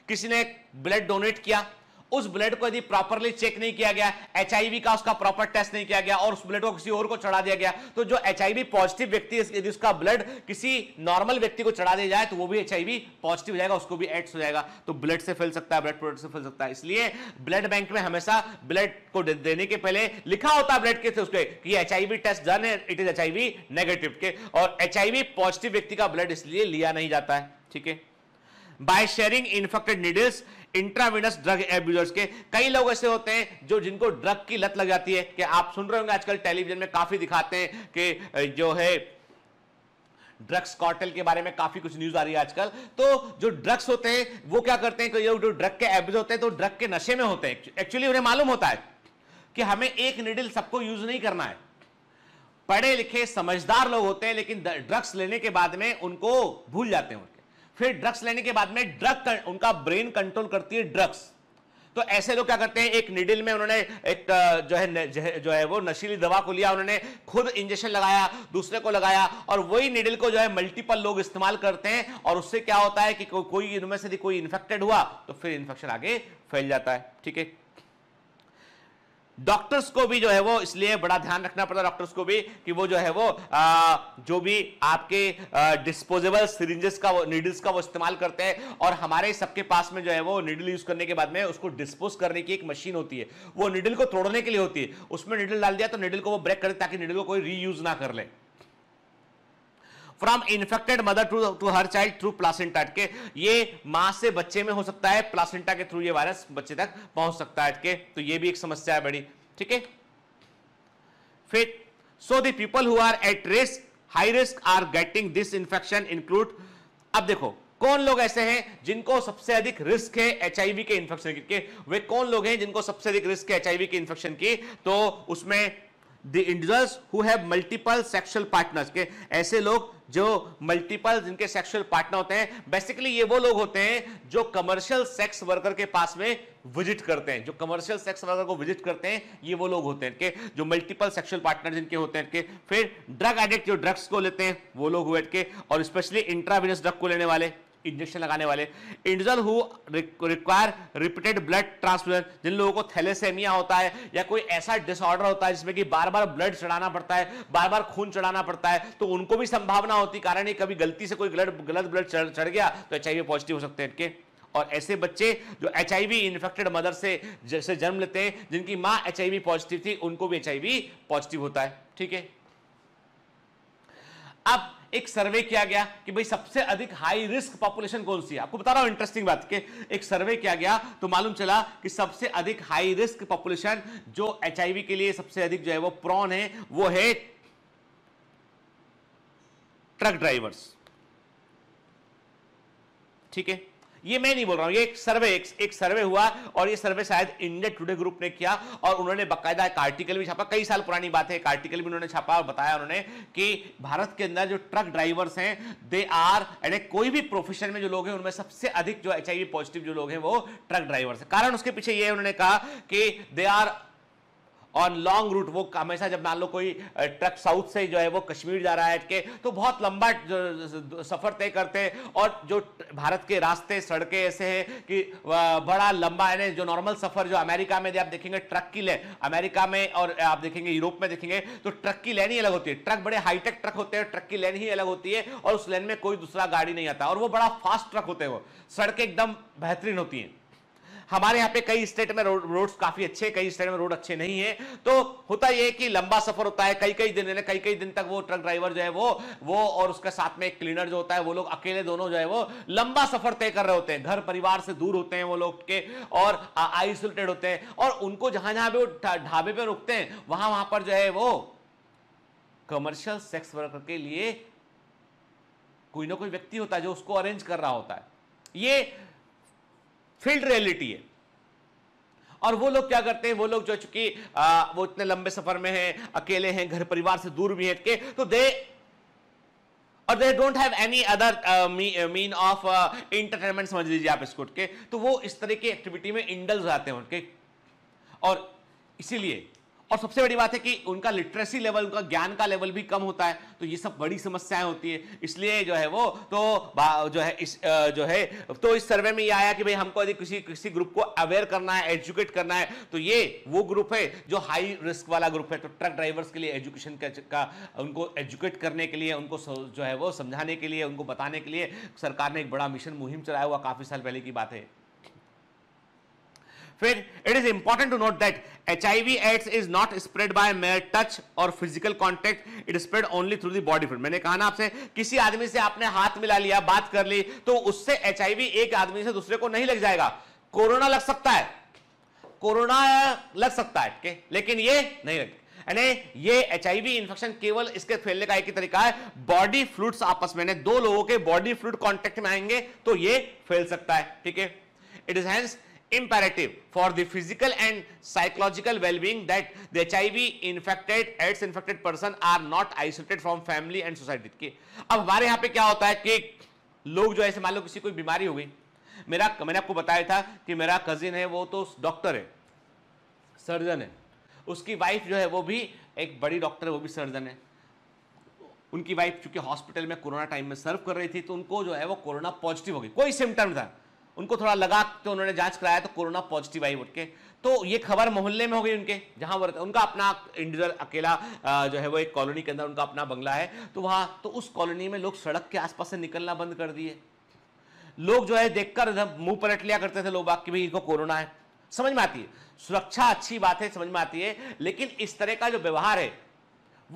किसी ने ब्लड डोनेट किया उस ब्लड को यदि प्रॉपरली चेक नहीं किया गया एच का उसका प्रॉपर टेस्ट नहीं किया गया और उस ब्लड को किसी और को चढ़ा दिया गया तो जो एच पॉजिटिव व्यक्ति यदि उसका ब्लड किसी नॉर्मल व्यक्ति को चढ़ा दिया जाए तो वो भी एचआईवी पॉजिटिव हो जाएगा उसको भी एड्स हो जाएगा तो ब्लड से फैल सकता है ब्लड प्रोडक्ट से फैल सकता है इसलिए ब्लड बैंक में हमेशा ब्लड को देने के पहले लिखा होता है ब्लड के उसके कि एचआईवी टेस्ट डन है इट इज एच नेगेटिव के और एच पॉजिटिव व्यक्ति का ब्लड इसलिए लिया नहीं जाता है ठीक है by sharing infected needles intravenous drug abusers के कई लोग ऐसे होते हैं जो जिनको ड्रग की लत लग जाती है कि आप सुन रहे होंगे आजकल टेलीविजन में काफी दिखाते हैं कि जो है ड्रग्स कॉटल के बारे में काफी कुछ न्यूज आ रही है आजकल तो जो ड्रग्स होते हैं वो क्या करते हैं कि जो ड्रग के एब्यूज होते हैं तो ड्रग के नशे में होते हैं एक्चुअली उन्हें मालूम होता है कि हमें एक निडिल सबको यूज नहीं करना है पढ़े लिखे समझदार लोग होते हैं लेकिन ड्रग्स लेने के बाद में उनको भूल जाते हैं उनके फिर ड्रग्स लेने के बाद में ड्रग उनका ब्रेन कंट्रोल करती है ड्रग्स तो ऐसे लोग क्या करते हैं एक निडिल में उन्होंने एक जो है जो है वो नशीली दवा को लिया उन्होंने खुद इंजेक्शन लगाया दूसरे को लगाया और वही निडिल को जो है मल्टीपल लोग इस्तेमाल करते हैं और उससे क्या होता है कि को, कोई इनमें से कोई इन्फेक्टेड हुआ तो फिर इन्फेक्शन आगे फैल जाता है ठीक है डॉक्टर्स को भी जो है वो इसलिए बड़ा ध्यान रखना पड़ता है डॉक्टर्स को भी कि वो जो है वो आ, जो भी आपके डिस्पोजेबल सिरिंजेस का नीडल्स का वो इस्तेमाल करते हैं और हमारे सबके पास में जो है वो नीडल यूज करने के बाद में उसको डिस्पोज करने की एक मशीन होती है वो नीडल को तोड़ने के लिए होती है उसमें नीडल डाल दिया तो नीडल को वो ब्रेक करे ताकि नीडल को कोई रीयूज ना कर ले from infected mother to to her child through placenta के ये मां से बच्चे में हो सकता है प्लासेंटा के थ्रू ये वायरस बच्चे तक पहुंच सकता है के तो ये भी एक समस्या है बड़ी ठीक है फिर so people who are at risk high risk are getting this infection include अब देखो कौन लोग ऐसे हैं जिनको सबसे अधिक रिस्क है एच के इन्फेक्शन के वे कौन लोग हैं जिनको सबसे अधिक रिस्क है एच के इन्फेक्शन की तो उसमें the individuals who have multiple sexual partners के ऐसे लोग जो मल्टीपल जिनके सेक्सुअल पार्टनर होते हैं बेसिकली ये वो लोग होते हैं जो कमर्शियल सेक्स वर्कर के पास में विजिट करते हैं जो कमर्शियल सेक्स वर्कर को विजिट करते हैं ये वो लोग होते हैं के जो मल्टीपल सेक्सुअल पार्टनर जिनके होते हैं के फिर ड्रग एडिक्ट जो ड्रग्स को लेते हैं वो लोग हुए के और स्पेशली इंट्राविनस ड्रग को लेने वाले इंजेक्शन लगाने वाले individual who require repeated blood transfusion जिन लोगों को थैलेसेमिया होता है या कोई ऐसा डिसऑर्डर होता है जिसमें कि बार बार ब्लड चढ़ाना पड़ता है बार बार खून चढ़ाना पड़ता है तो उनको भी संभावना होती कारण है कभी गलती से कोई गलत गलत ब्लड चढ़ गया तो एच पॉजिटिव हो सकते हैं इनके और ऐसे बच्चे जो एच इन्फेक्टेड मदर से जैसे जन्म लेते हैं जिनकी माँ एच पॉजिटिव थी उनको भी एच पॉजिटिव होता है ठीक है अब एक सर्वे किया गया कि भाई सबसे अधिक हाई रिस्क पॉपुलेशन कौन सी है आपको बता रहा हूं इंटरेस्टिंग बात के एक सर्वे किया गया तो मालूम चला कि सबसे अधिक हाई रिस्क पॉपुलेशन जो एच के लिए सबसे अधिक जो है वो प्रॉन है वो है ट्रक ड्राइवर्स ठीक है ये मैं नहीं बोल रहा हूँ ये एक सर्वे एक, एक सर्वे हुआ और ये सर्वे शायद इंडिया टुडे ग्रुप ने किया और उन्होंने बाकायदा एक आर्टिकल भी छापा कई साल पुरानी बात है एक आर्टिकल भी उन्होंने छापा और बताया उन्होंने कि भारत के अंदर जो ट्रक ड्राइवर्स हैं दे आर यानी कोई भी प्रोफेशन में जो लोग हैं उनमें सबसे अधिक जो एच पॉजिटिव जो लोग हैं वो ट्रक ड्राइवर्स है कारण उसके पीछे ये उन्होंने कहा कि they are on long route वो हमेशा जब मान लो कोई ट्रक साउथ से जो है वो कश्मीर जा रहा है के तो बहुत लंबा सफ़र तय करते हैं और जो भारत के रास्ते सड़कें ऐसे हैं कि बड़ा लंबा है जो नॉर्मल सफ़र जो अमेरिका में आप देखेंगे ट्रक की लें अमेरिका में और आप देखेंगे यूरोप में देखेंगे तो ट्रक की लेन ही अलग होती है ट्रक बड़े हाईटेक ट्रक होते हैं ट्रक की लेन ही अलग होती है और उस लेन में कोई दूसरा गाड़ी नहीं आता और वो बड़ा फास्ट ट्रक होते हैं वो सड़कें एकदम बेहतरीन होती हैं हमारे यहाँ पे कई स्टेट में रोड रोड्स काफी अच्छे कई स्टेट में रोड अच्छे नहीं है तो होता यह कि लंबा सफर होता है कई कई दिन कई कई दिन तक वो ट्रक ड्राइवर जो है वो वो और उसके साथ में एक क्लीनर जो होता है वो लोग अकेले दोनों जो है वो लंबा सफर तय कर रहे होते हैं घर परिवार से दूर होते हैं वो लोग के और आइसोलेटेड होते हैं और उनको जहां जहां भी वो ढाबे पर रुकते हैं वहां वहां पर जो है वो कमर्शियल सेक्स वर्कर के लिए कोई ना कोई व्यक्ति होता है जो उसको अरेंज कर रहा होता है ये फील्ड रियलिटी है और वो लोग क्या करते हैं वो लोग जो चूंकि वो इतने लंबे सफर में हैं अकेले हैं घर परिवार से दूर भी हटके तो दे और they don't have any other mean of entertainment समझ लीजिए आप इसको के तो वो इस तरह की एक्टिविटी में इंडल्स आते हैं उनके और इसीलिए और सबसे बड़ी बात है कि उनका लिटरेसी लेवल उनका ज्ञान का लेवल भी कम होता है तो ये सब बड़ी समस्याएं होती है इसलिए जो है वो तो जो है इस जो है तो इस सर्वे में ये आया कि भाई हमको यदि किसी किसी ग्रुप को अवेयर करना है एजुकेट करना है तो ये वो ग्रुप है जो हाई रिस्क वाला ग्रुप है तो ट्रक ड्राइवर्स के लिए एजुकेशन का उनको एजुकेट करने के लिए उनको जो है वो समझाने के लिए उनको बताने के लिए सरकार ने एक बड़ा मिशन मुहिम चलाया हुआ काफ़ी साल पहले की बात है फिर it is important to note that H I V AIDS is not spread by mere touch और physical contact it spread only through the body fluid मैंने कहा ना आपसे किसी आदमी से आपने हाथ मिला लिया बात कर ली तो उससे एच आई वी एक आदमी से दूसरे को नहीं लग जाएगा कोरोना लग सकता है कोरोना लग सकता है के? लेकिन ये नहीं लगता यानी ये एच आई वी इंफेक्शन केवल इसके फैलने का एक ही तरीका है बॉडी फ्लूड्स आपस में दो लोगों के बॉडी फ्लूड कॉन्टेक्ट में आएंगे तो ये फैल सकता है ठीक है it is hence imperative for the physical and psychological well-being that the HIV infected, AIDS infected person are not isolated from family and society. के अब हमारे यहाँ पे क्या होता है कि लोग जो ऐसे मान लो किसी कोई बीमारी हो गई मेरा मैंने आपको बताया था कि मेरा कजिन है वो तो डॉक्टर है सर्जन है उसकी वाइफ जो है वो भी एक बड़ी डॉक्टर है वो भी सर्जन है उनकी वाइफ चूंकि हॉस्पिटल में कोरोना टाइम में सर्व कर रही थी तो उनको जो है वो कोरोना पॉजिटिव हो गई कोई सिम्टम था उनको थोड़ा लगा तो उन्होंने जांच कराया तो कोरोना पॉजिटिव आई उठ के तो ये खबर मोहल्ले में हो गई उनके जहां वो उनका अपना इंडिविजुअल अकेला जो है वो एक कॉलोनी के अंदर उनका अपना बंगला है तो वहां तो उस कॉलोनी में लोग सड़क के आसपास से निकलना बंद कर दिए लोग जो है देखकर मुंह पलट लिया करते थे लोग बाग की भाई इनको कोरोना है समझ में आती है सुरक्षा अच्छी बात है समझ में आती है लेकिन इस तरह का जो व्यवहार है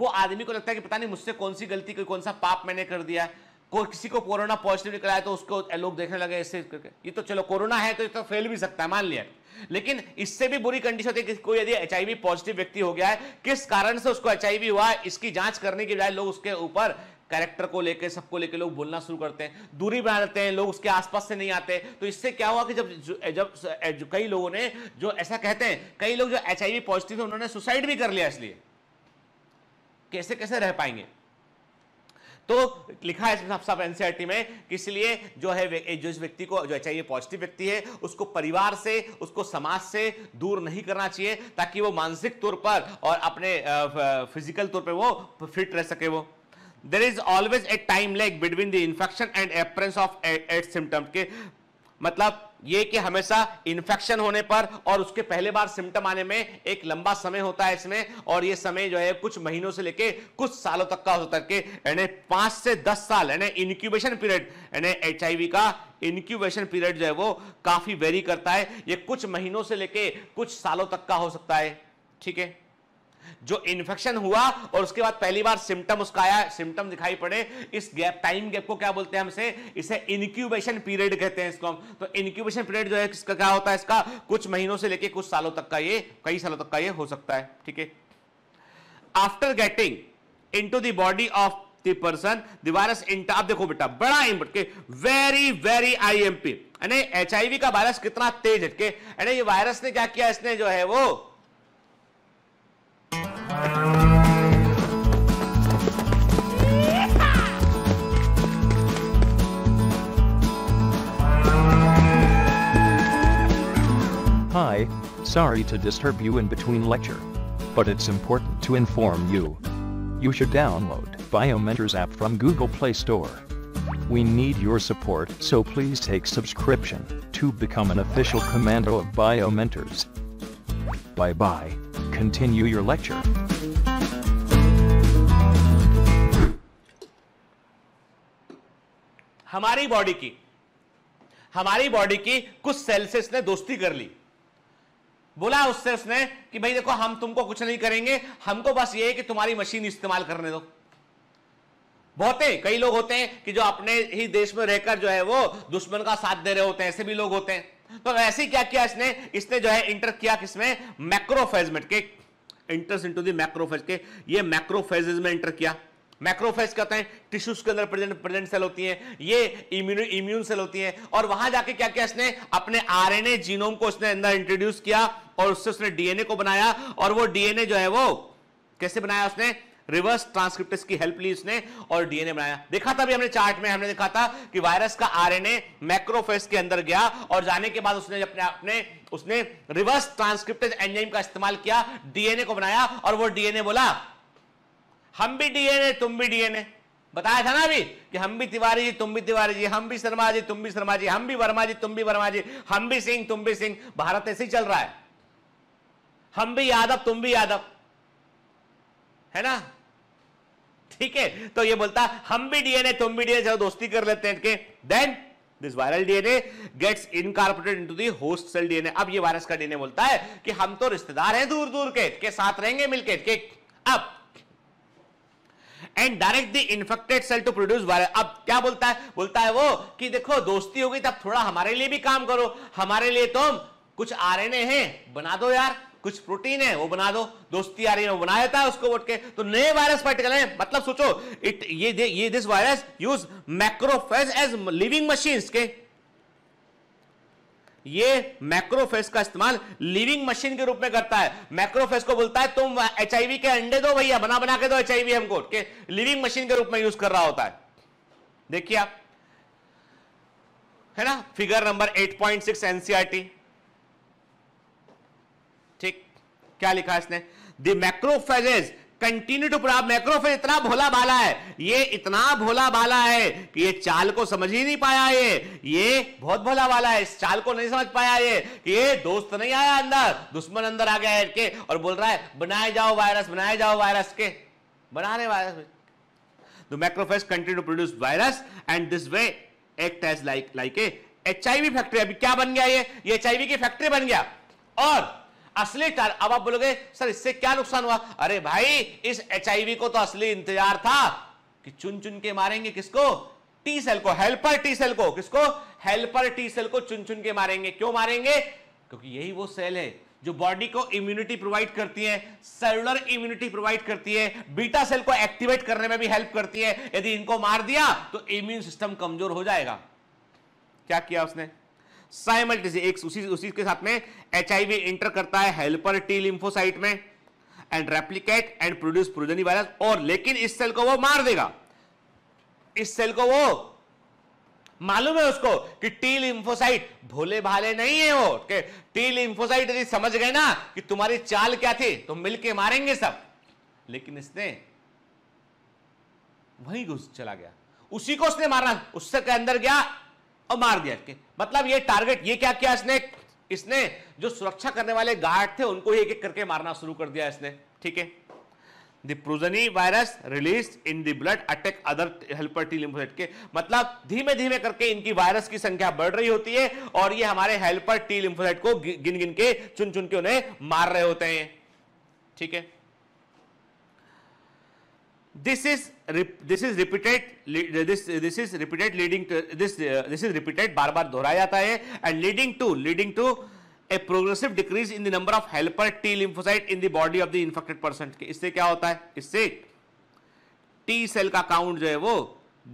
वो आदमी को लगता है कि पता नहीं मुझसे कौन सी गलती कोई कौन सा पाप मैंने कर दिया है कोई किसी को कोरोना पॉजिटिव निकला है तो उसको लोग देखने लगे इससे करके ये तो चलो कोरोना है तो ये तो फेल भी सकता है मान लिया लेकिन इससे भी बुरी कंडीशन होती है कि कोई यदि एच पॉजिटिव व्यक्ति हो गया है किस कारण से उसको एच हुआ है इसकी जांच करने के बजाय लोग उसके ऊपर कैरेक्टर को लेकर सबको लेकर लोग बोलना शुरू करते हैं दूरी बना लेते हैं लोग उसके आसपास से नहीं आते तो इससे क्या हुआ कि जब जब, जब कई लोगों ने जो ऐसा कहते हैं कई लोग जो एच पॉजिटिव थे उन्होंने सुसाइड भी कर लिया इसलिए कैसे कैसे रह पाएंगे तो लिखा है सब एनसीईआरटी में कि इसलिए जो है जो इस व्यक्ति को जो चाहिए अच्छा पॉजिटिव व्यक्ति है उसको परिवार से उसको समाज से दूर नहीं करना चाहिए ताकि वो मानसिक तौर पर और अपने फिजिकल तौर पर वो फिट रह सके वो there is always a time lag between the infection and appearance of AIDS symptom के मतलब ये कि हमेशा इन्फेक्शन होने पर और उसके पहले बार सिम्टम आने में एक लंबा समय होता है इसमें और ये समय जो है कुछ महीनों से लेके कुछ सालों तक का होता है यानी पांच से दस साल यानी इनक्यूबेशन पीरियड यानी एच का इनक्यूबेशन पीरियड जो है वो काफी वेरी करता है ये कुछ महीनों से लेके कुछ सालों तक का हो सकता है ठीक है जो इन्फेक्शन हुआ और उसके बाद पहली बार सिम्टम उसका आया सिम्टम दिखाई पड़े इस गैप टाइम गैप को क्या बोलते हैं हमसे इसे इनक्यूबेशन पीरियड कहते हैं इसको हम तो इनक्यूबेशन पीरियड जो है इसका क्या होता है इसका कुछ महीनों से लेके कुछ सालों तक का ये कई सालों तक का ये हो सकता है ठीक है after getting into body of the person virus virus enter आप देखो बेटा बड़ा very very I H I V का वायरस कितना तेज हटके ये वायरस ने क्या किया इसने जो है वो Hi, sorry to disturb you in between lecture, but it's important to inform you. You should download Biomentors app from Google Play Store. We need your support, so please take subscription to become an official commando of Biomentors. Bye-bye. Continue your lecture. हमारी body की हमारी body की कुछ cell से इसने दोस्ती कर ली बोला उससे उसने कि भाई देखो हम तुमको कुछ नहीं करेंगे हमको बस ये है कि तुम्हारी मशीन इस्तेमाल करने दो है कई लोग होते हैं कि जो अपने ही देश में रहकर जो है वो दुश्मन का साथ दे रहे होते हैं ऐसे भी लोग होते हैं तो ऐसे ही क्या किया इसने इसने जो है इंटर किया किसमें मैक्रोफेज में के इंटर्स इनटू द मैक्रोफेज के ये मैक्रोफेज में इंटर किया मैक्रोफेज कहते हैं टिश्यूज के अंदर प्रेजेंट प्रेजेंट सेल होती हैं ये इम्यून इम्यून सेल होती हैं और वहां जाके क्या किया इसने अपने आरएनए जीनोम को इसने अंदर इंट्रोड्यूस किया और उससे उसने डीएनए को बनाया और वो डीएनए जो है वो कैसे बनाया उसने रिवर्स ट्रांसक्रिप्टेस की हेल्प ली उसने और डीएनए बनाया देखा था भी हमने चार्ट में हमने देखा था कि वायरस का आरएनए मैक्रोफेस के अंदर गया और जाने के बाद उसने अपने अपने उसने रिवर्स ट्रांसक्रिप्टेज एंजाइम का इस्तेमाल किया डीएनए को बनाया और वो डीएनए बोला हम भी डीएनए तुम भी डीएनए बताया था ना अभी कि हम भी तिवारी जी तुम भी तिवारी जी हम भी शर्मा जी तुम भी शर्मा जी हम भी वर्मा जी तुम भी वर्मा जी हम भी सिंह तुम भी सिंह भारत ऐसे ही चल रहा है हम भी यादव तुम भी यादव है ना ठीक है तो ये बोलता हम भी डीएनए तुम भी डीएनए चलो दोस्ती कर लेते हैं then this viral DNA gets incorporated into the host cell DNA अब ये वायरस का डीएनए बोलता है कि हम तो रिश्तेदार हैं दूर दूर के के साथ रहेंगे मिलके के अब and direct the infected cell to produce virus अब क्या बोलता है बोलता है वो कि देखो दोस्ती हो गई तब थोड़ा हमारे लिए भी काम करो हमारे लिए तुम तो कुछ आरएनए हैं बना दो यार कुछ प्रोटीन है वो बना दो दोस्ती आ रही है वो बना देता उसको वोट के तो नए वायरस पार्टिकल है मतलब सोचो इट ये ये this virus use macrophage as living machine के ये मैक्रोफेज का इस्तेमाल लिविंग मशीन के रूप में करता है मैक्रोफेज को बोलता है तुम एच के अंडे दो भैया बना बना के दो एच हमको के लिविंग मशीन के रूप में यूज कर रहा होता है देखिए आप है ना figure number 8.6 point six NCERT क्या लिखा इसने द मैक्रोफेजेज कंटिन्यू टू पूरा मैक्रोफेज इतना भोला भाला है ये इतना भोला भाला है कि ये चाल को समझ ही नहीं पाया ये ये बहुत भोला भाला है इस चाल को नहीं समझ पाया ये कि ये दोस्त नहीं आया अंदर दुश्मन अंदर आ गया के और बोल रहा है बनाए जाओ वायरस बनाए जाओ वायरस के बना रहे virus the macrophage continue to produce virus and this way act as like like a H factory अभी क्या बन गया ये एच की फैक्ट्री बन गया और असली टारगेट अब आप बोलोगे सर इससे क्या नुकसान हुआ अरे भाई इस एच को तो असली इंतजार था कि चुन चुन के मारेंगे किसको टी सेल को हेल्पर टी सेल को किसको हेल्पर टी सेल को चुन चुन के मारेंगे क्यों मारेंगे क्योंकि यही वो सेल है जो बॉडी को इम्यूनिटी प्रोवाइड करती है सेलुलर इम्यूनिटी प्रोवाइड करती है बीटा सेल को एक्टिवेट करने में भी हेल्प करती है यदि इनको मार दिया तो इम्यून सिस्टम कमजोर हो जाएगा क्या किया उसने एक उसी उसी के साथ में एच करता है हेल्पर टी लिम्फोसाइट में and replicate and produce progeny virus और लेकिन इस सेल को वो मार देगा इस सेल को वो मालूम है उसको कि टी लिम्फोसाइट भोले भाले नहीं है वो के टी लिम्फोसाइट यदि समझ गए ना कि तुम्हारी चाल क्या थी तो मिलके मारेंगे सब लेकिन इसने वहीं घुस चला गया उसी को उसने मारना उससे के अंदर गया और मार दिया के मतलब ये टारगेट ये क्या किया इसने इसने जो सुरक्षा करने वाले गार्ड थे उनको ही एक एक करके मारना शुरू कर दिया इसने ठीक है the progeny virus release in the blood attack other helper T lymphocyte के मतलब धीमे धीमे करके इनकी वायरस की संख्या बढ़ रही होती है और ये हमारे हेल्पर टी लिम्फोसाइट को गिन गिन के चुन चुन के उन्हें मार रहे होते हैं ठीक है this is this is repeated this this is repeated leading to this uh, this is repeated बार बार दोहराया जाता है and leading to leading to a progressive decrease in the number of helper T lymphocyte in the body of the infected person इससे क्या होता है इससे T cell का count जो है वो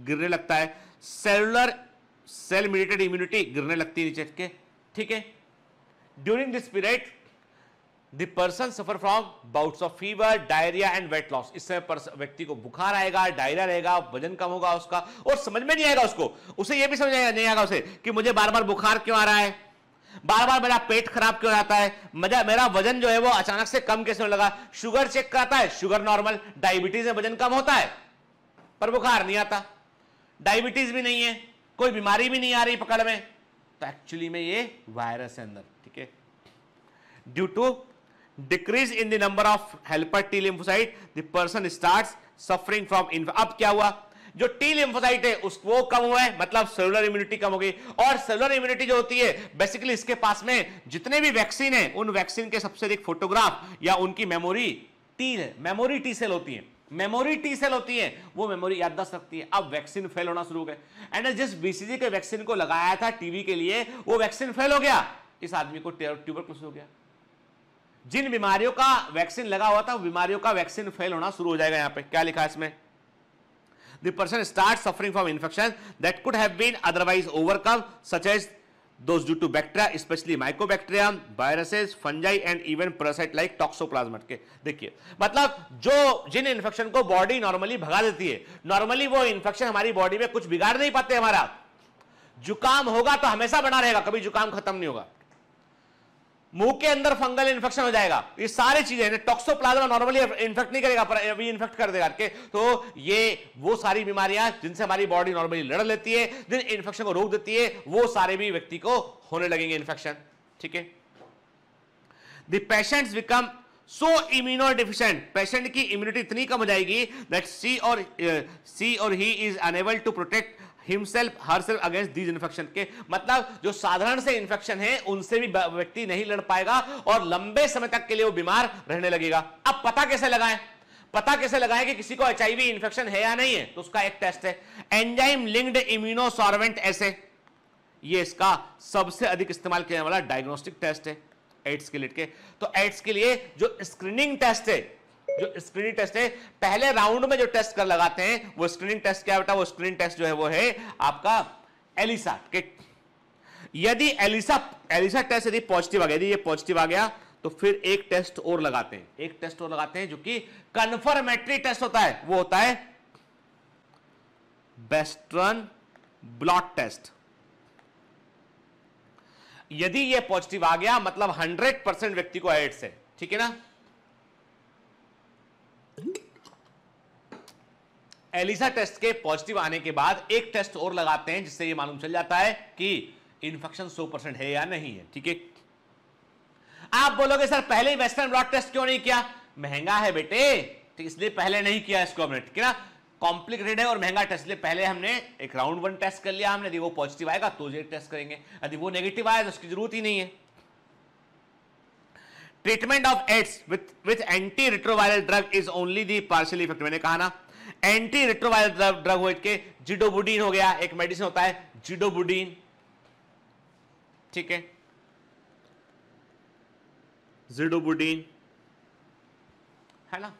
गिरने लगता है cellular cell mediated immunity गिरने लगती है नीचे के ठीक है during this period the person suffer from bouts of fever diarrhoea and weight loss इससे व्यक्ति को बुखार आएगा डायरिया रहेगा वजन कम होगा उसका और समझ में नहीं आएगा उसको उसे यह भी समझ नहीं आएगा उसे कि मुझे बार बार बुखार क्यों आ रहा है बार बार मेरा पेट खराब क्यों रहता है मजा मेरा वजन जो है वो अचानक से कम कैसे होने लगा शुगर चेक कराता है शुगर नॉर्मल डायबिटीज में वजन कम होता है पर बुखार नहीं आता डायबिटीज भी नहीं है कोई बीमारी भी नहीं आ रही पकड़ में तो एक्चुअली में ये वायरस है अंदर ठीक है due to decrease in the number of helper T lymphocyte the person start suffering from in अब क्या हुआ जो टी लिम्फोसाइट है उसको कम हुआ है मतलब सेलुलर इम्यूनिटी कम हो गई और सेलुलर इम्यूनिटी जो होती है बेसिकली इसके पास में जितने भी वैक्सीन है उन वैक्सीन के सबसे अधिक फोटोग्राफ या उनकी memory T memory T cell होती है मेमोरी टी सेल होती है वो मेमोरी याददाश्त रखती है अब वैक्सीन फेल होना शुरू हो गए एंड जिस बीसीजी के वैक्सीन को लगाया था टीवी के लिए वो वैक्सीन फेल हो गया इस आदमी को ट्यूबर हो गया जिन बीमारियों का वैक्सीन लगा हुआ था बीमारियों का वैक्सीन फेल होना शुरू हो जाएगा यहां पे क्या लिखा इसमें the person start suffering from infection that could have been otherwise overcome such as those due to bacteria especially mycobacterium viruses fungi and even parasite like toxoplasma के देखिए मतलब जो जिन इन्फेक्शन को बॉडी नॉर्मली भगा देती है नॉर्मली वो इन्फेक्शन हमारी बॉडी में कुछ बिगाड़ नहीं पाते हमारा जुकाम होगा तो हमेशा बना रहेगा कभी जुकाम खत्म नहीं होगा मुंह के अंदर फंगल इन्फेक्शन हो जाएगा ये सारी चीजें टॉक्सोप्लाज्मा नॉर्मली इन्फेक्ट नहीं करेगा पर अभी इन्फेक्ट कर देगा के तो ये वो सारी बीमारियां जिनसे हमारी बॉडी नॉर्मली लड़ लेती है जिन इन्फेक्शन को रोक देती है वो सारे भी व्यक्ति को होने लगेंगे इन्फेक्शन ठीक है the patient become so immunodeficient patient की इम्यूनिटी इतनी कम हो जाएगी that she or she or he is unable to protect himself herself against these infection के मतलब जो साधारण से इन्फेक्शन है उनसे भी व्यक्ति नहीं लड़ पाएगा और लंबे समय तक के लिए वो बीमार रहने लगेगा अब पता कैसे लगाएं पता कैसे लगाएं कि किसी को एच इन्फेक्शन है या नहीं है तो उसका एक टेस्ट है एंजाइम लिंक्ड इम्यूनोसॉर्वेंट ऐसे ये इसका सबसे अधिक इस्तेमाल किया जाने वाला डायग्नोस्टिक टेस्ट है एड्स के लिए तो एड्स के लिए जो स्क्रीनिंग टेस्ट है जो स्क्रीनिंग टेस्ट है पहले राउंड में जो टेस्ट कर लगाते हैं वो स्क्रीनिंग टेस्ट क्या बेटा वो स्क्रीनिंग टेस्ट जो है वो है आपका एलिसा के यदि एलिसा एलिसा टेस्ट यदि पॉजिटिव आ गया यदि ये पॉजिटिव आ गया तो फिर एक टेस्ट और लगाते हैं एक टेस्ट और लगाते हैं जो कि कन्फर्मेटरी टेस्ट होता है वो होता है वेस्टर्न ब्लॉट टेस्ट यदि ये पॉजिटिव आ गया मतलब 100 परसेंट व्यक्ति को एड्स है ठीक है ना एलिसा टेस्ट के पॉजिटिव आने के बाद एक टेस्ट और लगाते हैं जिससे ये मालूम चल जाता है कि इन्फेक्शन 100 परसेंट है या नहीं है ठीक है आप बोलोगे सर पहले ही वेस्टर्न ब्लॉट टेस्ट क्यों नहीं किया महंगा है बेटे ठीक तो इसलिए पहले नहीं किया इसको हमने ठीक है ना कॉम्प्लिकेटेड है और महंगा टेस्ट लिए पहले हमने एक राउंड वन टेस्ट कर लिया हमने यदि वो पॉजिटिव आएगा तो जी टेस्ट करेंगे यदि वो नेगेटिव आया तो उसकी जरूरत ही नहीं है treatment of AIDS with with anti retroviral drug is only the partial effect मैंने कहा ना एंटी रेट्रोवायरल ड्रग हो के जिडोबुडीन हो गया एक मेडिसिन होता है जिडोबुडीन ठीक है जिडोबुडीन है ना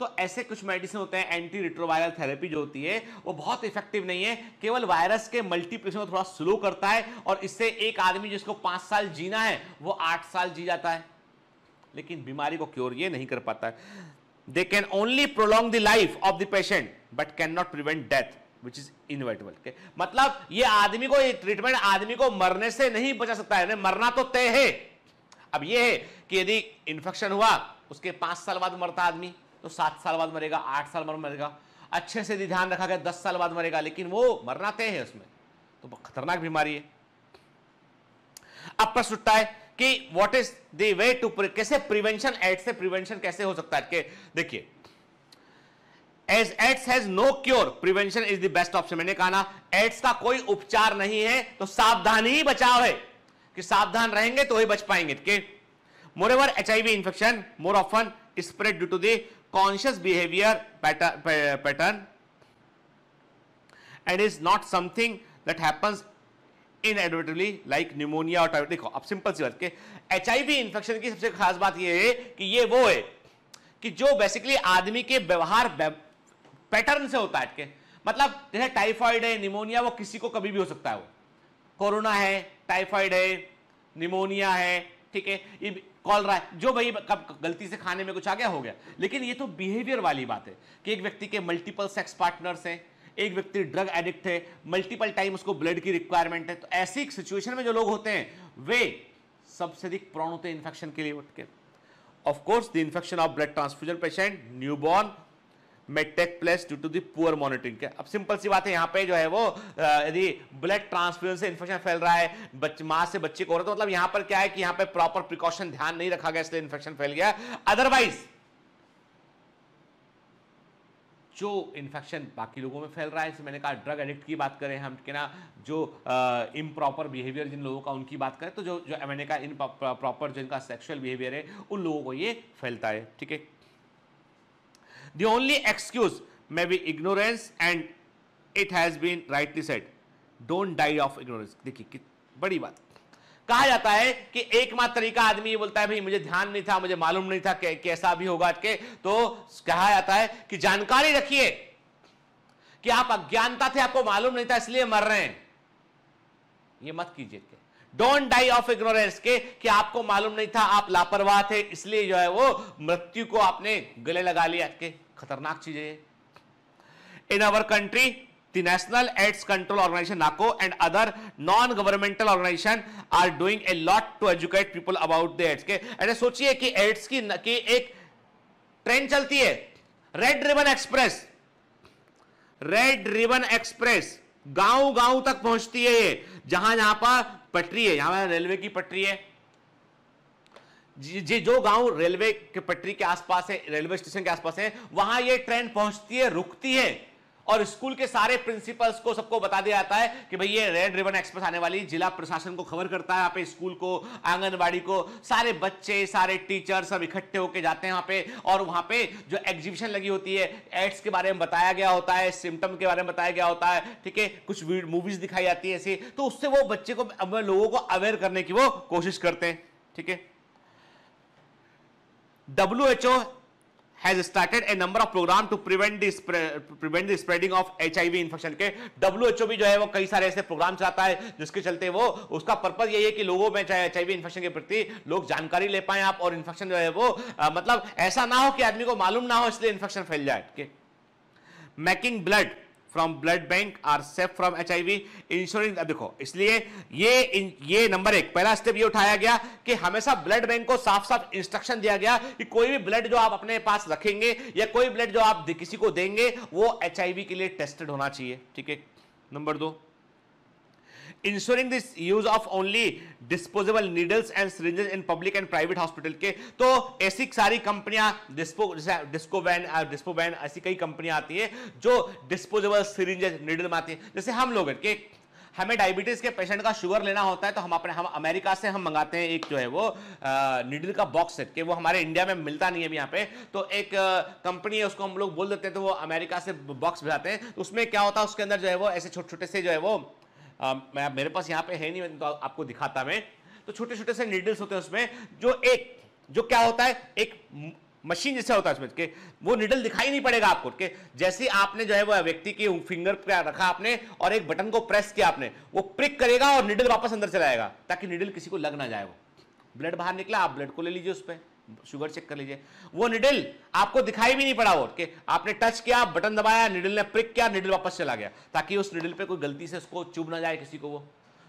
तो ऐसे कुछ मेडिसिन होते हैं एंटी रिट्रोवायरल थेरेपी जो होती है वो बहुत इफेक्टिव नहीं है केवल वायरस के मल्टीप्लेशन को थोड़ा स्लो करता है और इससे एक आदमी जिसको पांच साल जीना है वो आठ साल जी जाता है लेकिन बीमारी को क्योर ये नहीं कर पाता है they can only prolong the life of the patient but can not prevent death which is inevitable मतलब ये आदमी को ये ट्रीटमेंट आदमी को मरने से नहीं बचा सकता है मरना तो तय है अब ये है कि यदि इन्फेक्शन हुआ उसके पांच साल बाद मरता आदमी तो सात साल बाद मरेगा आठ साल बाद मरेगा अच्छे से यदि ध्यान रखा गया दस साल बाद मरेगा लेकिन वो मरना तय है उसमें तो खतरनाक बीमारी है अब प्रश्न उठता है कि what is the way to कैसे प्रिवेंशन एड्स से प्रिवेंशन कैसे हो सकता है देखिए as AIDS has no cure prevention is the best option मैंने कहा ना एड्स का कोई उपचार नहीं है तो सावधानी ही बचाव है कि सावधान रहेंगे तो ही बच पाएंगे के moreover H I V infection more often spread due to the conscious behaviour pattern and is not something that happens इनएडवेटिवली लाइक न्यूमोनिया और टाइफाइड देखो अब सिंपल सी बात के एच इंफेक्शन की सबसे खास बात यह है कि ये वो है कि जो बेसिकली आदमी के व्यवहार पैटर्न से होता है के मतलब जैसे टाइफाइड है निमोनिया वो किसी को कभी भी हो सकता है वो कोरोना है टाइफाइड है निमोनिया है ठीक है ये कॉल रहा है जो भाई कब गलती से खाने में कुछ आ गया हो गया लेकिन ये तो बिहेवियर वाली बात है कि एक व्यक्ति के मल्टीपल सेक्स पार्टनर्स हैं एक व्यक्ति ड्रग एडिक्ट है मल्टीपल टाइम उसको ब्लड की रिक्वायरमेंट है तो ऐसी सिचुएशन में जो लोग होते हैं वे सबसे अधिक प्रॉण होते हैं इन्फेक्शन के लिए उठ के of course the infection of blood transfusion patient newborn में take place due to the poor monitoring के अब सिंपल सी बात है यहाँ पे जो है वो यदि ब्लड ट्रांसफ्यूजन से इन्फेक्शन फैल रहा है बच, माँ से बच्चे को हो रहा है तो मतलब यहाँ पर क्या है कि यहाँ पे प्रॉपर प्रिकॉशन ध्यान नहीं रखा गया इसलिए इन्फेक्शन फैल गया अदरवाइज जो इन्फेक्शन बाकी लोगों में फैल रहा है जैसे मैंने कहा ड्रग एडिक्ट की बात करें हम क्या जो इम प्रॉपर बिहेवियर जिन लोगों का उनकी बात करें तो जो जो मैंने कहा इन प्रॉपर जिनका सेक्शुअल बिहेवियर है उन लोगों को ये फैलता है ठीक है the only excuse may be ignorance and it has been rightly said don't die of ignorance देखिए बड़ी बात कहा जाता है कि एकमात्र तरीका आदमी ये बोलता है भाई मुझे ध्यान नहीं था मुझे मालूम नहीं था कैसा भी होगा के तो कहा जाता है कि जानकारी रखिए कि आप अज्ञानता थे आपको मालूम नहीं था इसलिए मर रहे हैं ये मत कीजिए के डोंट डाई ऑफ इग्नोरेंस के कि आपको मालूम नहीं था आप लापरवाह थे इसलिए जो है वो मृत्यु को आपने गले लगा लिया के खतरनाक चीज है in our country the National AIDS Control Organization NACO and other non-governmental organization are doing a lot to educate people about the AIDS के and sochiye ki AIDS ki ki ek train chalti hai red ribbon express red ribbon express गांव गांव तक पहुंचती है ये जहां यहां पर पटरी है यहां रेलवे की पटरी है जी जो गांव रेलवे के पटरी के आसपास है रेलवे स्टेशन के आसपास है वहां ये ट्रेन पहुंचती है रुकती है और स्कूल के सारे प्रिंसिपल्स को सबको बता दिया जाता है कि भाई ये रेड रिबन एक्सप्रेस आने वाली जिला प्रशासन को खबर करता है यहाँ पे स्कूल को आंगनबाड़ी को सारे बच्चे सारे टीचर सब इकट्ठे होकर जाते हैं यहाँ पे और वहाँ पे जो एग्जीबिशन लगी होती है एड्स के बारे में बताया गया होता है सिम्टम के बारे में बताया गया होता है ठीक है कुछ मूवीज दिखाई जाती है ऐसी तो उससे वो बच्चे को लोगों को अवेयर करने की वो कोशिश करते हैं ठीक है W has started a number of program to prevent the prevent the spreading of HIV infection के ओ भी जो है वो कई सारे ऐसे प्रोग्राम चलाता है जिसके चलते वो उसका पर्पज यही है कि लोगों में चाहे एच आई वी इन्फेक्शन के प्रति लोग जानकारी ले पाए आप और इन्फेक्शन जो है वो आ, मतलब ऐसा ना हो कि आदमी को मालूम ना हो इसलिए इन्फेक्शन फैल जाए making blood from blood bank are safe from H insurance अब देखो इसलिए ये ये नंबर एक पहला स्टेप ये उठाया गया कि हमेशा ब्लड बैंक को साफ साफ इंस्ट्रक्शन दिया गया कि कोई भी ब्लड जो आप अपने पास रखेंगे या कोई ब्लड जो आप किसी को देंगे वो एच के लिए टेस्टेड होना चाहिए ठीक है नंबर दो ensuring this use of only disposable needles and syringes in public and private hospital के तो ऐसी सारी कंपनियां Dispo disco van Dispovan ऐसी कई कंपनियां आती है जो डिस्पोजेबल सिरिंजेस नीडल में आती है जैसे हम लोग के हमें डायबिटीज के पेशेंट का शुगर लेना होता है तो हम अपने हम अमेरिका से हम मंगाते हैं एक जो है वो नीडल का बॉक्स सेट के वो हमारे इंडिया में मिलता नहीं है अभी यहाँ पे तो एक कंपनी है उसको हम लोग बोल देते हैं तो वो अमेरिका से बॉक्स भेजाते हैं तो उसमें क्या होता है उसके अंदर जो है वो ऐसे छोटे छोटे से जो है वो Um, मैं मेरे पास यहाँ पे है नहीं मैं तो आपको दिखाता मैं तो छोटे छोटे से नीडल्स होते हैं उसमें जो एक जो क्या होता है एक मशीन जैसा होता है उसमें के वो निडल दिखाई नहीं पड़ेगा आपको के जैसे आपने जो है वो व्यक्ति की फिंगर पे रखा आपने और एक बटन को प्रेस किया आपने वो प्रिक करेगा और निडल वापस अंदर चलाएगा ताकि निडल किसी को लग ना जाए वो ब्लड बाहर निकला आप ब्लड को ले लीजिए उस पर शुगर चेक कर लीजिए वो निडिल आपको दिखाई भी नहीं पड़ा वो कि आपने टच किया बटन दबाया निडिल ने प्रिक किया निडिल वापस चला गया ताकि उस निडिल पे कोई गलती से उसको चुभ ना जाए किसी को वो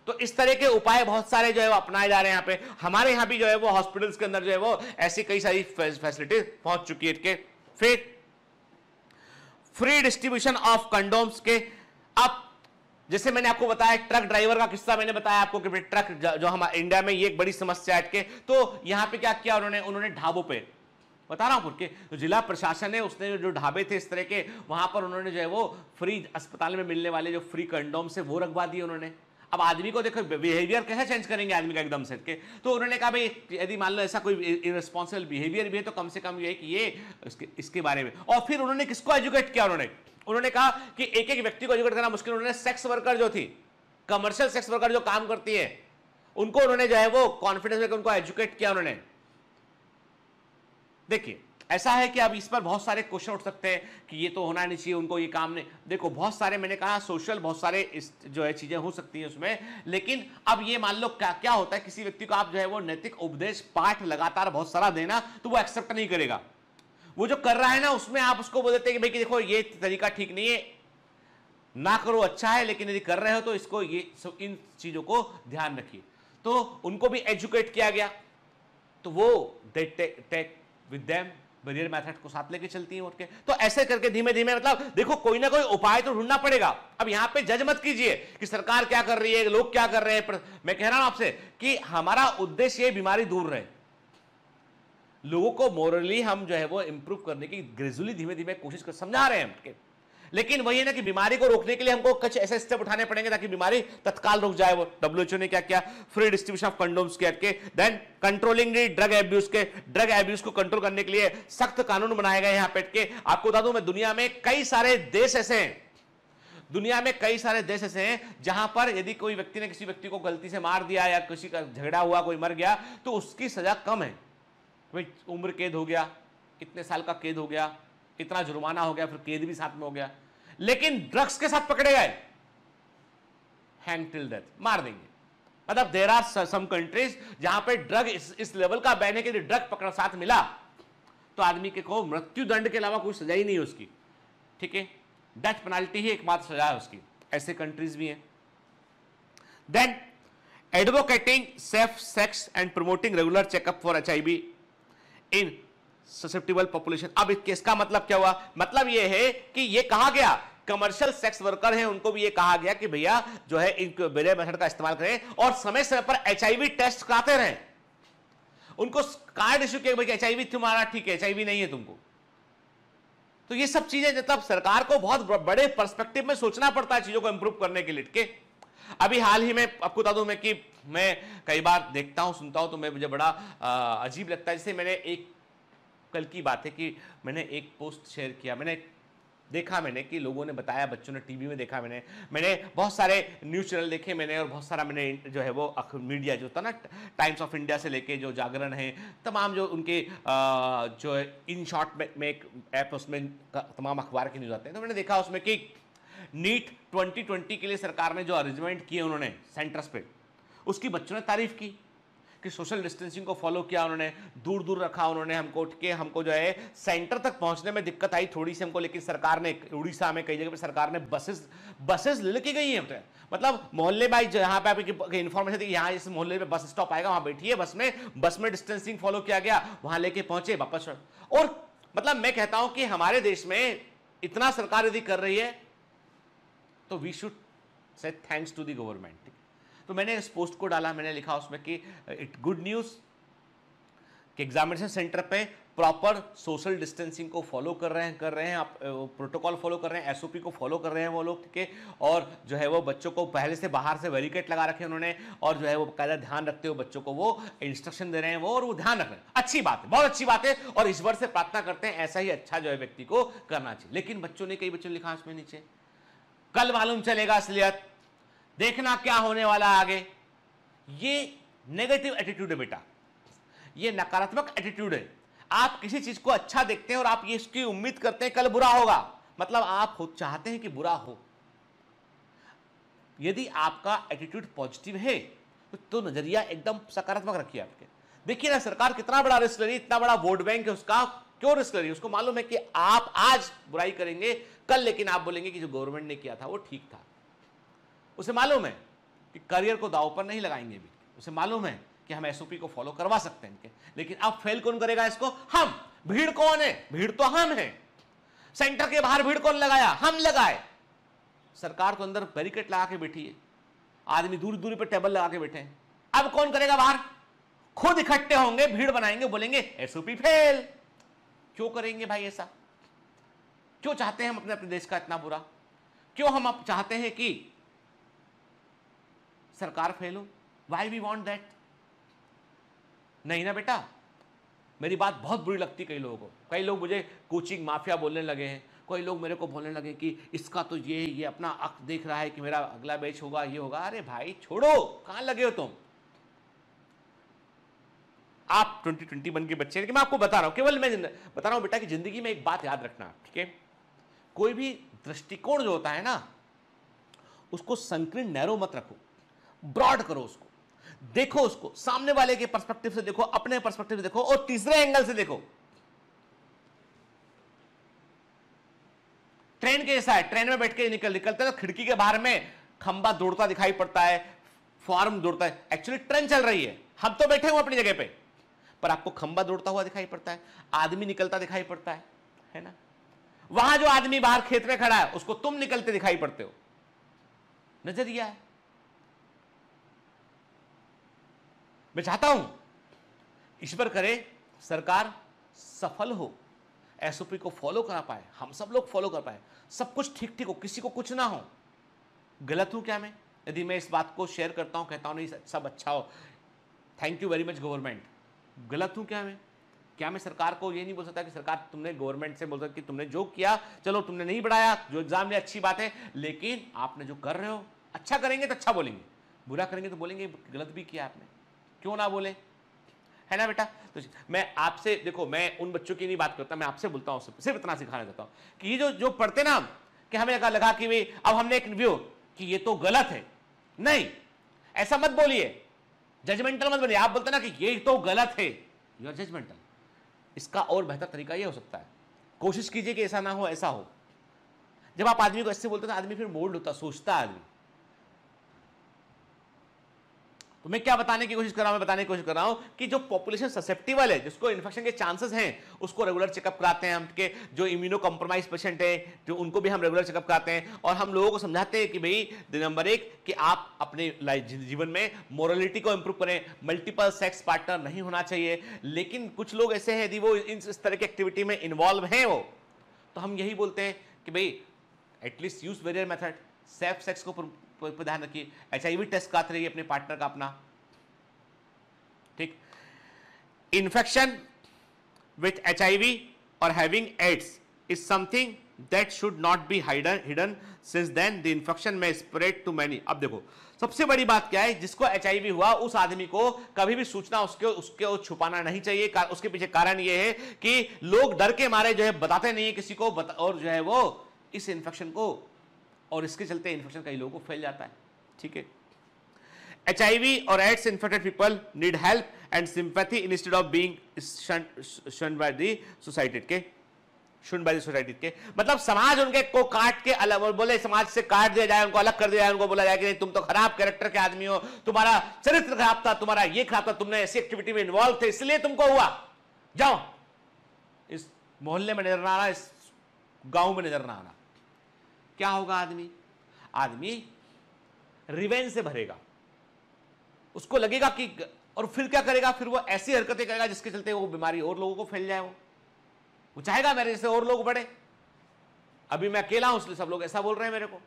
तो इस तरह के उपाय बहुत सारे जो है वो अपनाए जा रहे हैं यहाँ पे हमारे यहाँ भी जो है वो हॉस्पिटल्स के अंदर जो है वो ऐसी कई सारी फैसिलिटीज पहुंच चुकी है के फिर फ्री डिस्ट्रीब्यूशन ऑफ कंडोम्स के अब जैसे मैंने आपको बताया ट्रक ड्राइवर का किस्सा मैंने बताया आपको कि ट्रक जो हमारे इंडिया में ये एक बड़ी समस्या अटके तो यहाँ पे क्या किया उन्होंने उन्होंने ढाबों पे बता रहा हूँ के तो जिला प्रशासन है उसने जो ढाबे थे इस तरह के वहाँ पर उन्होंने जो है वो फ्री अस्पताल में मिलने वाले जो फ्री कंडोम्स है वो रखवा दिए उन्होंने अब आदमी को देखो बिहेवियर कैसे चेंज करेंगे आदमी का एकदम से के तो उन्होंने कहा भाई यदि मान लो ऐसा कोई इरेस्पॉन्सिबल बिहेवियर भी है तो कम से कम ये कि ये इसके, इसके बारे में और फिर उन्होंने किसको एजुकेट किया उन्होंने उन्होंने कहा कि एक एक व्यक्ति को एजुकेट करना मुश्किल उन्होंने सेक्स वर्कर जो थी कमर्शियल सेक्स वर्कर जो काम करती है उनको उन्होंने जो है वो कॉन्फिडेंस देकर उनको एजुकेट किया उन्होंने देखिए ऐसा है कि अब इस पर बहुत सारे क्वेश्चन उठ सकते हैं कि ये तो होना नहीं चाहिए उनको ये काम नहीं देखो बहुत सारे मैंने कहा सोशल बहुत सारे इस जो है चीज़ें हो सकती हैं उसमें लेकिन अब ये मान लो क्या क्या होता है किसी व्यक्ति को आप जो है वो नैतिक उपदेश पाठ लगातार बहुत सारा देना तो वो एक्सेप्ट नहीं करेगा वो जो कर रहा है ना उसमें आप उसको बोल देते हैं कि भाई देखो ये तरीका ठीक नहीं है ना करो अच्छा है लेकिन यदि कर रहे हो तो इसको ये इन चीज़ों को ध्यान रखिए तो उनको भी एजुकेट किया गया तो वो they take with them barrier method को साथ लेके चलती हैं उठ के तो ऐसे करके धीमे धीमे मतलब देखो कोई ना कोई उपाय तो ढूंढना पड़ेगा अब यहाँ पे जज मत कीजिए कि सरकार क्या कर रही है लोग क्या कर रहे हैं मैं कह रहा हूं आपसे कि हमारा उद्देश्य ये बीमारी दूर रहे लोगों को मोरली हम जो है वो इंप्रूव करने की ग्रेजुअली धीमे धीमे कोशिश कर समझा रहे हैं लेकिन वही है ना कि बीमारी को रोकने के लिए हमको कुछ ऐसे स्टेप उठाने पड़ेंगे ताकि बीमारी तत्काल रुक जाए वो डब्ल्यूएचओ ने क्या किया फ्री डिस्ट्रीब्यूशन ऑफ कंडोम्स के करके देन कंट्रोलिंग ड्रग एब्यूज के ड्रग एब्यूज को कंट्रोल करने के लिए सख्त कानून बनाए गए यहां पेट के आपको बता दूं मैं दुनिया में कई सारे देश ऐसे हैं दुनिया में कई सारे देश ऐसे हैं जहां पर यदि कोई व्यक्ति ने किसी व्यक्ति को गलती से मार दिया या किसी का झगड़ा हुआ कोई मर गया तो उसकी सजा कम है उम्र कैद हो गया कितने साल का कैद हो गया इतना जुर्माना हो गया फिर कैद भी साथ में हो गया लेकिन ड्रग्स के साथ पकड़े गए हैंग टिल डेथ मार देंगे मतलब देर आर सम कंट्रीज जहां पे ड्रग इस, इस लेवल का बैन है लिए ड्रग पकड़ साथ मिला तो आदमी के को मृत्यु दंड के अलावा कोई सजा ही नहीं है उसकी ठीक है डेथ पेनाल्टी ही एकमात्र सजा है उसकी ऐसे कंट्रीज भी हैं then advocating safe sex and promoting regular checkup for H in susceptible population अब इस केस का मतलब क्या हुआ मतलब ये है कि ये कहा गया कमर्शियल सेक्स वर्कर हैं उनको भी ये कहा गया कि भैया जो है बेरे मेथड का इस्तेमाल करें और समय समय पर एच टेस्ट कराते रहें उनको कार्ड इश्यू किया भाई वी तुम्हारा ठीक है एच नहीं है तुमको तो ये सब चीजें मतलब सरकार को बहुत बड़े पर्सपेक्टिव में सोचना पड़ता है चीजों को इंप्रूव करने के लिए के अभी हाल ही में आपको बता दूं मैं कि मैं कई बार देखता हूं सुनता हूं तो मैं मुझे बड़ा अजीब लगता है जैसे मैंने एक कल की बात है कि मैंने एक पोस्ट शेयर किया मैंने देखा मैंने कि लोगों ने बताया बच्चों ने टीवी में देखा मैंने मैंने बहुत सारे न्यूज़ चैनल देखे मैंने और बहुत सारा मैंने जो है वो मीडिया जो था ना टाइम्स ऑफ इंडिया से लेके जो जागरण है तमाम जो उनके जो है इन शॉर्ट में, में एक ऐप उसमें तमाम अखबार के न्यूज़ आते हैं तो मैंने देखा उसमें कि नीट ट्वेंटी के लिए सरकार ने जो अरेंजमेंट किए उन्होंने सेंटर्स पर उसकी बच्चों ने तारीफ की कि सोशल डिस्टेंसिंग को फॉलो किया उन्होंने दूर दूर रखा उन्होंने हमको उठ के हमको जो है सेंटर तक पहुंचने में दिक्कत आई थोड़ी सी हमको लेकिन सरकार ने उड़ीसा में कई जगह पर सरकार ने बसेस बसेस लेके गई हैं मतलब मोहल्ले बाई जहाँ पे आपकी इन्फॉर्मेशन थी यहाँ इस मोहल्ले में बस स्टॉप आएगा वहाँ बैठिए बस में बस में डिस्टेंसिंग फॉलो किया गया वहाँ लेके पहुंचे वापस और मतलब मैं कहता हूँ कि हमारे देश में इतना सरकार यदि कर रही है तो we should say thanks to the government तो मैंने इस पोस्ट को डाला मैंने लिखा उसमें कि इट गुड न्यूज़ कि एग्जामिनेशन सेंटर पे प्रॉपर सोशल डिस्टेंसिंग को फॉलो कर रहे हैं कर रहे हैं आप प्रोटोकॉल uh, फॉलो कर रहे हैं एसओपी को फॉलो कर रहे हैं वो लोग के और जो है वो बच्चों को पहले से बाहर से बैरिकेड लगा रखे उन्होंने और जो है वो बकायदा ध्यान रखते हुए बच्चों को वो इंस्ट्रक्शन दे रहे हैं वो और वो ध्यान रख रहे हैं अच्छी बात है बहुत अच्छी बात है और ईश्वर से प्रार्थना करते हैं ऐसा ही अच्छा जो है व्यक्ति को करना चाहिए लेकिन बच्चों ने कई बच्चों ने लिखा उसमें नीचे कल मालूम चलेगा असलियत देखना क्या होने वाला आगे ये नेगेटिव एटीट्यूड है बेटा ये नकारात्मक एटीट्यूड है आप किसी चीज़ को अच्छा देखते हैं और आप ये इसकी उम्मीद करते हैं कल बुरा होगा मतलब आप हो, चाहते हैं कि बुरा हो यदि आपका एटीट्यूड पॉजिटिव है तो नज़रिया एकदम सकारात्मक रखिए आपके देखिए ना सरकार कितना बड़ा रिस्क ले रही इतना बड़ा वोट बैंक है उसका क्यों रिस्क ले रही उसको मालूम है कि आप आज बुराई करेंगे कल लेकिन आप बोलेंगे कि जो गवर्नमेंट ने किया था वो ठीक था उसे मालूम है कि करियर को दाव पर नहीं लगाएंगे भी उसे मालूम है कि हम एस को फॉलो करवा सकते हैं इनके लेकिन अब फेल कौन करेगा इसको हम भीड़ कौन है भीड़ तो हम है सेंटर के बाहर भीड़ कौन लगाया हम लगाए सरकार तो अंदर बैरिकेड लगा के बैठी है आदमी दूर दूरी पर टेबल लगा के बैठे हैं अब कौन करेगा बाहर खुद इकट्ठे होंगे भीड़ बनाएंगे बोलेंगे एसओपी फेल क्यों करेंगे भाई ऐसा क्यों चाहते हैं हम अपने अपने देश का इतना बुरा क्यों हम अब चाहते हैं कि सरकार फेल हो वाई वी वॉन्ट दैट नहीं ना बेटा मेरी बात बहुत बुरी लगती कई लोगों को कई लोग मुझे कोचिंग माफिया बोलने लगे हैं कोई लोग मेरे को बोलने लगे कि इसका तो ये ये अपना अक्स देख रहा है कि मेरा अगला बैच होगा ये होगा अरे भाई छोड़ो कहां लगे हो तुम आप 2020 बन के बच्चे मैं आपको बता रहा हूं केवल मैं बता रहा हूं बेटा कि जिंदगी में एक बात याद रखना ठीक है कोई भी दृष्टिकोण जो होता है ना उसको संकीर्ण नैरो मत रखो ब्रॉड करो उसको देखो उसको सामने वाले के पर्सपेक्टिव से देखो अपने पर्सपेक्टिव से देखो और तीसरे एंगल से देखो ट्रेन के जैसा है ट्रेन में बैठ के निकल निकलते तो खिड़की के बाहर में खंबा दौड़ता दिखाई पड़ता है फॉर्म दौड़ता है एक्चुअली ट्रेन चल रही है हम तो बैठे हुए अपनी जगह पे पर आपको खंबा दौड़ता हुआ दिखाई पड़ता है आदमी निकलता दिखाई पड़ता है है ना वहां जो आदमी बाहर खेत में खड़ा है उसको तुम निकलते दिखाई पड़ते हो नजरिया है मैं चाहता हूं ईश्वर करे सरकार सफल हो एसओपी को फॉलो करा पाए हम सब लोग फॉलो कर पाए सब कुछ ठीक ठीक हो किसी को कुछ ना हो गलत हूँ क्या मैं यदि मैं इस बात को शेयर करता हूँ कहता हूँ नहीं सब अच्छा हो thank you very much government गलत हूँ क्या मैं क्या मैं सरकार को ये नहीं बोल सकता कि सरकार तुमने गवर्नमेंट से बोल सकता कि तुमने जो किया चलो तुमने नहीं बढ़ाया जो एग्जाम लिया अच्छी बात है लेकिन आपने जो कर रहे हो अच्छा करेंगे तो अच्छा बोलेंगे बुरा करेंगे तो बोलेंगे गलत भी किया आपने क्यों ना बोले है ना बेटा तो मैं आपसे देखो मैं उन बच्चों की नहीं बात करता मैं आपसे बोलता हूँ सिर्फ इतना सिखाना चाहता हूँ कि ये जो जो पढ़ते ना कि हमें लगा लगा कि भाई अब हमने एक व्यू कि ये तो गलत है नहीं ऐसा मत बोलिए जजमेंटल मत बोलिए आप बोलते ना कि ये तो गलत है यू आर जजमेंटल इसका और बेहतर तरीका ये हो सकता है कोशिश कीजिए कि ऐसा ना हो ऐसा हो जब आप आदमी को ऐसे बोलते ना तो आदमी फिर बोल्ड होता सोचता आदमी तो मैं क्या बताने की कोशिश कर रहा हूँ मैं बताने की कोशिश कर रहा हूँ कि जो पॉपुलेशन ससेप्टिबल है जिसको इन्फेक्शन के चांसेस हैं उसको रेगुलर चेकअप कराते हैं हम के जो इम्यूनो कॉम्प्रोमाइज पेशेंट हैं जो उनको भी हम रेगुलर चेकअप कराते हैं और हम लोगों को समझाते हैं कि भाई नंबर एक कि आप अपने जीवन में मॉरलिटी को इंप्रूव करें मल्टीपल सेक्स पार्टनर नहीं होना चाहिए लेकिन कुछ लोग ऐसे हैं यदि वो इस तरह की एक्टिविटी में इन्वॉल्व हैं वो तो हम यही बोलते हैं कि भाई at least use barrier method safe sex को ध्यान रखिए एच आई वी टेस्ट कराते रहिए अपने पार्टनर का अपना ठीक infection with H I V और having AIDS is something that should not be hidden hidden since then the infection may spread to many अब देखो सबसे बड़ी बात क्या है जिसको एच हुआ उस आदमी को कभी भी सूचना उसके उसके छुपाना नहीं चाहिए उसके पीछे कारण यह है कि लोग डर के मारे जो है बताते नहीं है किसी को बता, और जो है वो इस इन्फेक्शन को और इसके चलते इन्फेक्शन कई लोगों को फैल जाता है ठीक है एच और AIDS infected people need help and sympathy instead of being society के बाई सोसाइटी के मतलब समाज उनके को काट के अलग बोले समाज से काट दिया जाए उनको अलग कर दिया जाए उनको बोला जाए कि नहीं तुम तो खराब कैरेक्टर के आदमी हो तुम्हारा चरित्र खराब था तुम्हारा ये खराब था तुमने ऐसी एक्टिविटी में इन्वॉल्व थे इसलिए तुमको हुआ जाओ इस मोहल्ले में नजर ना रहा इस गांव में नजर ना रहा क्या होगा आदमी आदमी रिवेंज से भरेगा उसको लगेगा कि और फिर क्या करेगा फिर वो ऐसी हरकतें करेगा जिसके चलते वो बीमारी और लोगों को फैल जाए वो वो चाहेगा मेरे जैसे और लोग बढ़े अभी मैं अकेला हूं इसलिए सब लोग ऐसा बोल रहे हैं मेरे को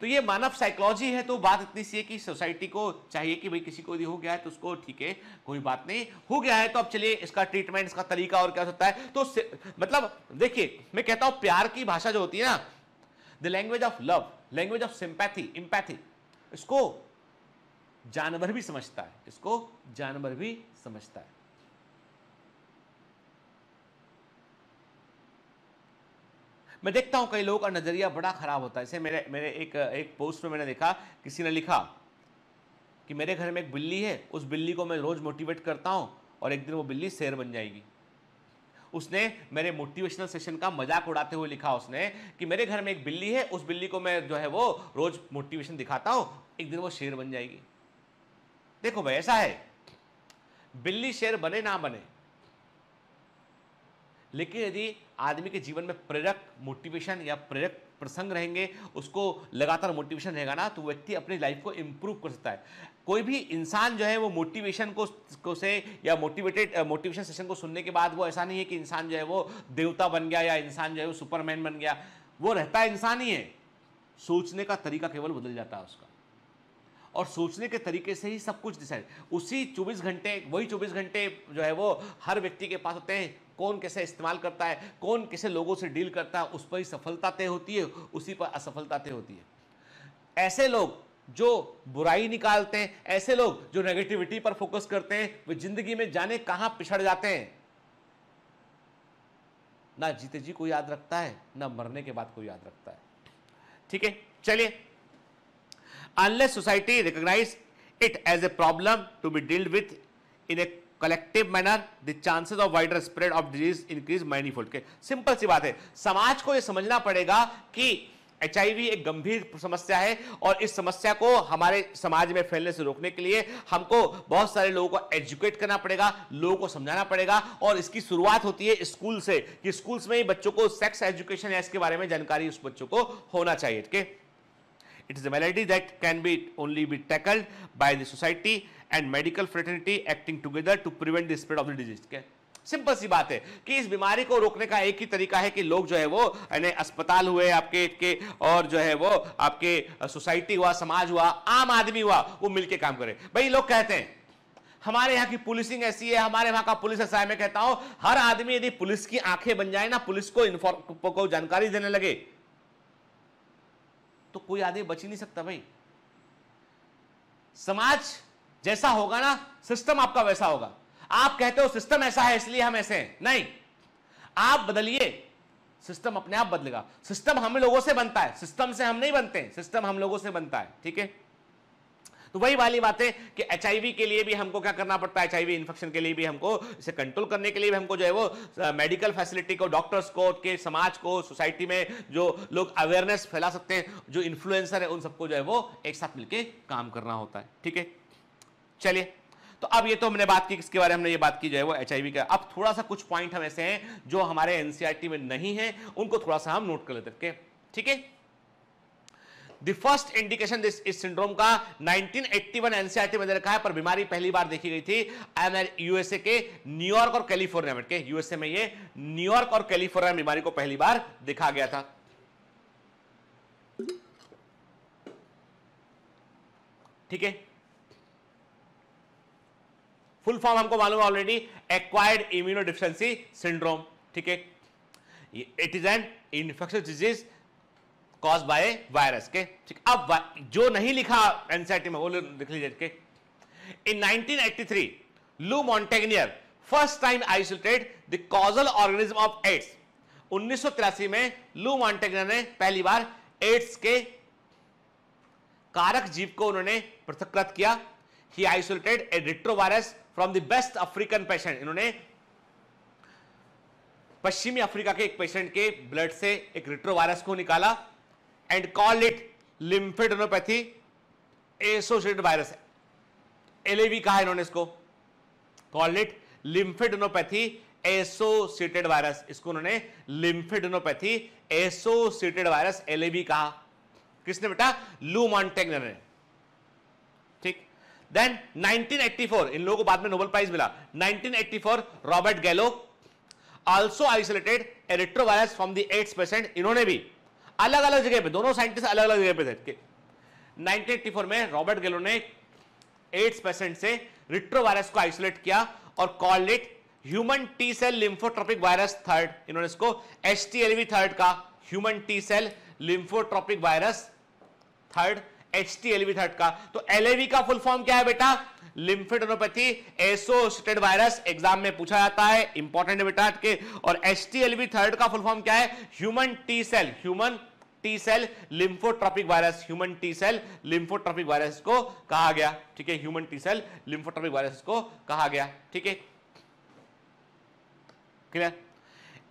तो ये मानव साइकोलॉजी है तो बात इतनी सी है कि सोसाइटी को चाहिए कि भाई किसी को यदि हो गया है तो उसको ठीक है कोई बात नहीं हो गया है तो अब चलिए इसका ट्रीटमेंट इसका तरीका और क्या हो सकता है तो मतलब देखिए मैं कहता हूं प्यार की भाषा जो होती है ना the language of love language of sympathy empathy इसको जानवर भी समझता है इसको जानवर भी समझता है मैं देखता हूं कई लोगों का नजरिया बड़ा खराब होता है जैसे मेरे मेरे एक एक पोस्ट में मैंने देखा किसी ने लिखा कि मेरे घर में एक बिल्ली है उस बिल्ली को मैं रोज मोटिवेट करता हूं और एक दिन वो बिल्ली शेर बन जाएगी उसने मेरे मोटिवेशनल सेशन का मजाक उड़ाते हुए लिखा उसने कि मेरे घर में एक बिल्ली है उस बिल्ली को मैं जो है वो रोज मोटिवेशन दिखाता हूं एक दिन वो शेर बन जाएगी देखो भाई ऐसा है बिल्ली शेर बने ना बने लेकिन यदि आदमी के जीवन में प्रेरक मोटिवेशन या प्रेरक प्रसंग रहेंगे उसको लगातार मोटिवेशन रहेगा ना तो व्यक्ति अपनी लाइफ को इम्प्रूव कर सकता है कोई भी इंसान जो है वो मोटिवेशन को, को से या मोटिवेटेड मोटिवेशन सेशन को सुनने के बाद वो ऐसा नहीं है कि इंसान जो है वो देवता बन गया या इंसान जो है वो सुपरमैन बन गया वो रहता इंसान ही है सोचने का तरीका केवल बदल जाता है उसका और सोचने के तरीके से ही सब कुछ डिसाइड उसी 24 घंटे वही 24 घंटे जो है वो हर व्यक्ति के पास होते हैं कौन कैसे इस्तेमाल करता है कौन कैसे लोगों से डील करता है उस पर ही सफलता तय होती है उसी पर असफलता तय होती है ऐसे लोग जो बुराई निकालते हैं ऐसे लोग जो नेगेटिविटी पर फोकस करते हैं वे जिंदगी में जाने कहाँ पिछड़ जाते हैं ना जीते जी को याद रखता है ना मरने के बाद को याद रखता है ठीक है चलिए unless society recognize it as a problem to be dealt with in a collective manner the chances of wider spread of disease increase fold के सिंपल सी बात है समाज को यह समझना पड़ेगा कि एच एक गंभीर समस्या है और इस समस्या को हमारे समाज में फैलने से रोकने के लिए हमको बहुत सारे लोगों को एजुकेट करना पड़ेगा लोगों को समझाना पड़ेगा और इसकी शुरुआत होती है स्कूल से कि स्कूल्स में ही बच्चों को सेक्स एजुकेशन या इसके बारे में जानकारी उस बच्चों को होना चाहिए ठीक है It is a malady that can be only be tackled by the society and medical fraternity acting together to prevent the spread of the disease. Okay? Simple सी बात है कि इस बीमारी को रोकने का एक ही तरीका है कि लोग जो है वो यानी अस्पताल हुए आपके के और जो है वो आपके सोसाइटी हुआ समाज हुआ आम आदमी हुआ वो मिलके काम करे भाई लोग कहते हैं हमारे यहाँ की पुलिसिंग ऐसी है हमारे वहां का पुलिस ऐसा है मैं कहता हूं हर आदमी यदि पुलिस की आंखें बन जाए ना पुलिस को इन्फॉर्म को जानकारी देने लगे तो कोई आदमी बच ही नहीं सकता भाई समाज जैसा होगा ना सिस्टम आपका वैसा होगा आप कहते हो सिस्टम ऐसा है इसलिए हम ऐसे हैं नहीं आप बदलिए सिस्टम अपने आप बदलेगा सिस्टम हम लोगों से बनता है सिस्टम से हम नहीं बनते सिस्टम हम लोगों से बनता है ठीक है तो वही वाली बात है कि एच के लिए भी हमको क्या करना पड़ता है एच इन्फेक्शन के लिए भी हमको इसे कंट्रोल करने के लिए भी हमको जो है वो मेडिकल फैसिलिटी को डॉक्टर्स को के समाज को सोसाइटी में जो लोग अवेयरनेस फैला सकते हैं जो इन्फ्लुएंसर है उन सबको जो है वो एक साथ मिलकर काम करना होता है ठीक है चलिए तो अब ये तो हमने बात की किसके बारे में हमने ये बात की जो है वो एच का अब थोड़ा सा कुछ पॉइंट हम ऐसे हैं जो हमारे एनसीआर e में नहीं है उनको थोड़ा सा हम नोट कर लेते ठीक है the first indication this is syndrome का 1981 एनसीईआरटी e में रखा है पर बीमारी पहली बार देखी गई थी यूएसए के न्यूयॉर्क और कैलिफोर्निया में के यूएसए में ये न्यूयॉर्क और कैलिफोर्निया बीमारी को पहली बार देखा गया था ठीक है फुल फॉर्म हमको मालूम है already acquired immunodeficiency syndrome ठीक है it is an infection disease caused by virus के ठीक अब जो नहीं लिखा एनसीआरटी में वो लिख लीजिए in 1983 Luc Montagnier first time isolated the causal organism of AIDS उन्नीस में लू मॉन्टेगनियर ने पहली बार एड्स के कारक जीव को उन्होंने पृथकृत किया he isolated a retrovirus from the west African patient इन्होंने पश्चिमी अफ्रीका के एक पेशेंट के ब्लड से एक रिट्रोवायरस को निकाला and call it lymphadenopathy associated virus है एलएवी कहा इन्होंने इसको call it lymphadenopathy associated virus इसको उन्होंने लिम्फेडनोपैथी एसोसिएटेड वायरस एलएवी कहा किसने बेटा लू मॉन्टेग ने ठीक देन 1984 इन लोगों को बाद में नोबेल प्राइज मिला 1984 Robert Gallo also isolated a retrovirus from the AIDS patient इन्होंने भी अलग अलग जगह पे दोनों साइंटिस्ट अलग अलग जगह पे थे नाइनटीन एट्टी में रॉबर्ट गेलो ने एड्स पेशेंट से रिट्रोवायरस को आइसोलेट किया और call it human T cell lymphotropic virus third इन्होंने इसको एस थर्ड का human T cell lymphotropic virus third H third का तो एलएवी का फुल फॉर्म क्या है बेटा लिम्फेडोनोपैथी एसोसिएटेड वायरस एग्जाम में पूछा जाता है इंपॉर्टेंट है बेटा के और एच थर्ड का फुल फॉर्म क्या है human T cell human T cell lymphotropic virus human T cell lymphotropic virus को कहा गया ठीक है human T cell lymphotropic virus को कहा गया ठीक है क्लियर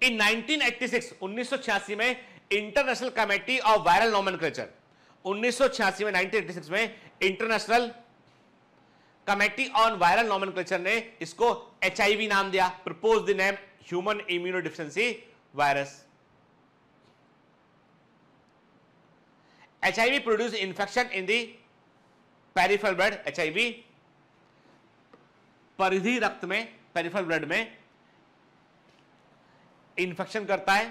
इन 1986 1986 में international committee of viral nomenclature में 1986 में international committee on viral nomen ने इसको एच नाम दिया propose the name human immuno virus HIV produce infection in the peripheral blood H परिधि रक्त में पेरिफल ब्लड में इन्फेक्शन करता है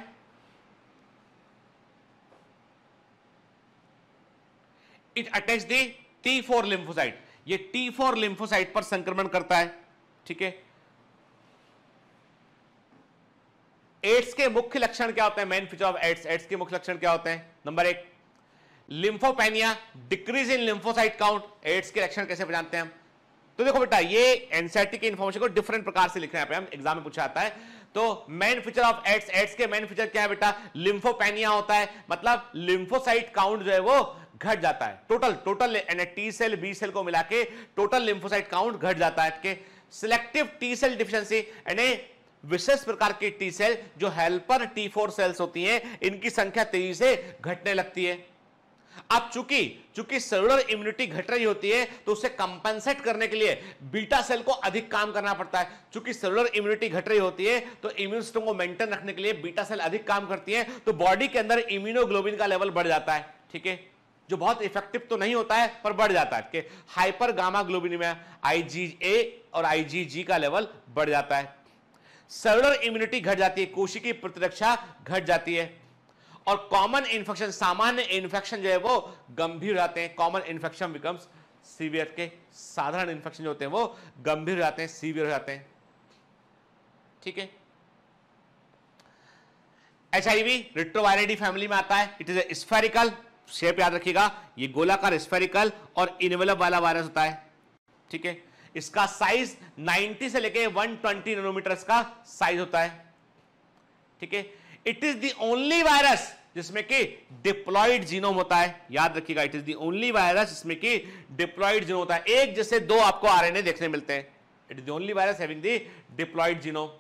it attach the T four lymphocyte ये टी फोर लिंफोसाइट पर संक्रमण करता है ठीक है एड्स के मुख्य लक्षण क्या होते हैं main feature of AIDS AIDS के मुख्य लक्षण क्या होते हैं नंबर एक lymphopenia decrease in lymphocyte count AIDS के लक्षण कैसे पहचानते हैं तो देखो बेटा ये एनसीआरटी के इन्फॉर्मेशन को डिफरेंट प्रकार से लिख रहे हैं हम एग्जाम में पूछा जाता है तो main feature of AIDS AIDS के मेन फीचर क्या है बेटा लिंफोपेनिया होता है मतलब लिंफोसाइट काउंट जो है वो घट जाता है total total T cell B cell को मिला के टोटल लिंफोसाइट काउंट घट जाता है के सिलेक्टिव टी सेल डिफिशियंसी यानी विशेष प्रकार की टी सेल जो हेल्पर टी फोर सेल्स होती हैं इनकी संख्या तेजी से घटने लगती है अब चूंकि चूंकि सेलुलर इम्यूनिटी घट रही होती है तो उसे कंपनसेट करने के लिए बीटा सेल को अधिक काम करना पड़ता है चूंकि सेलुलर इम्यूनिटी घट रही होती है तो इम्यून सिस्टम को मेंटेन रखने के लिए बीटा सेल अधिक काम करती है तो बॉडी के अंदर इम्यूनोग्लोबिन का लेवल बढ़ जाता है ठीक है जो बहुत इफेक्टिव तो नहीं होता है पर बढ़ जाता है हाइपर गामा ग्लोबिन में आईजीए और जी का लेवल बढ़ जाता है सेलुलर इम्यूनिटी घट जाती है कोशिकी प्रतिरक्षा घट जाती है और कॉमन इन्फेक्शन सामान्य इन्फेक्शन जो है वो गंभीर रहते हैं कॉमन इन्फेक्शन बिकम्स सीवियर के साधारण इन्फेक्शन जो होते हैं वो गंभीर रहते हैं सीवियर हो जाते हैं ठीक है H I V retroviridae family में आता है it is a spherical shape याद रखिएगा ये गोलाकार स्फेरिकल और इनवेलप वाला वायरस होता है ठीक है इसका साइज 90 से लेके 120 नैनोमीटर का साइज होता है ठीक है it is the only virus जिसमें कि डिप्लॉइड जीनोम होता है याद रखिएगा it is the only virus जिसमें कि डिप्लॉइड जीनोम होता है एक जैसे दो आपको आरएनए देखने मिलते हैं it is the only virus having the diploid genome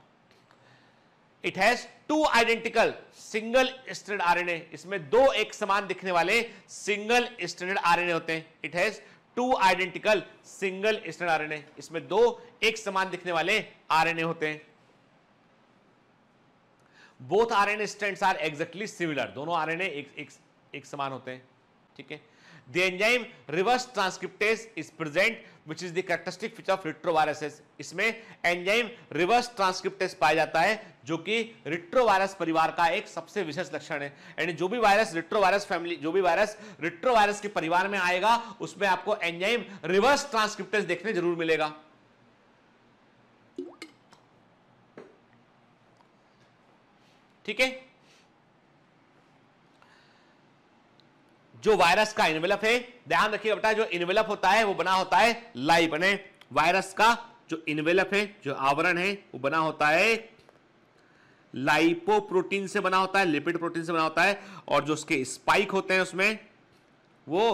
it has two identical single standard RNA इसमें दो एक समान दिखने वाले सिंगल स्टैंडर्ड आरएनए होते हैं it has two identical single standard RNA इसमें दो एक समान दिखने वाले आरएनए होते हैं both R N strand are exactly similar दोनों आर एन एक समान होते हैं ठीक है The enzyme reverse transcriptase is present, which is the characteristic feature of retroviruses. इसमें enzyme reverse transcriptase पाया जाता है जो कि retrovirus परिवार का एक सबसे विशेष लक्षण है यानी जो भी वायरस retrovirus फैमिली जो भी वायरस retrovirus के परिवार में आएगा उसमें आपको enzyme reverse transcriptase देखने जरूर मिलेगा ठीक है जो वायरस का इनवेलप है ध्यान रखिए बेटा जो इनवेलप होता है वो बना होता है लाइव बने वायरस का जो इनवेलप है जो आवरण है वो बना होता है लाइपो प्रोटीन से बना होता है लिपिड प्रोटीन से बना होता है और जो उसके स्पाइक होते हैं उसमें वो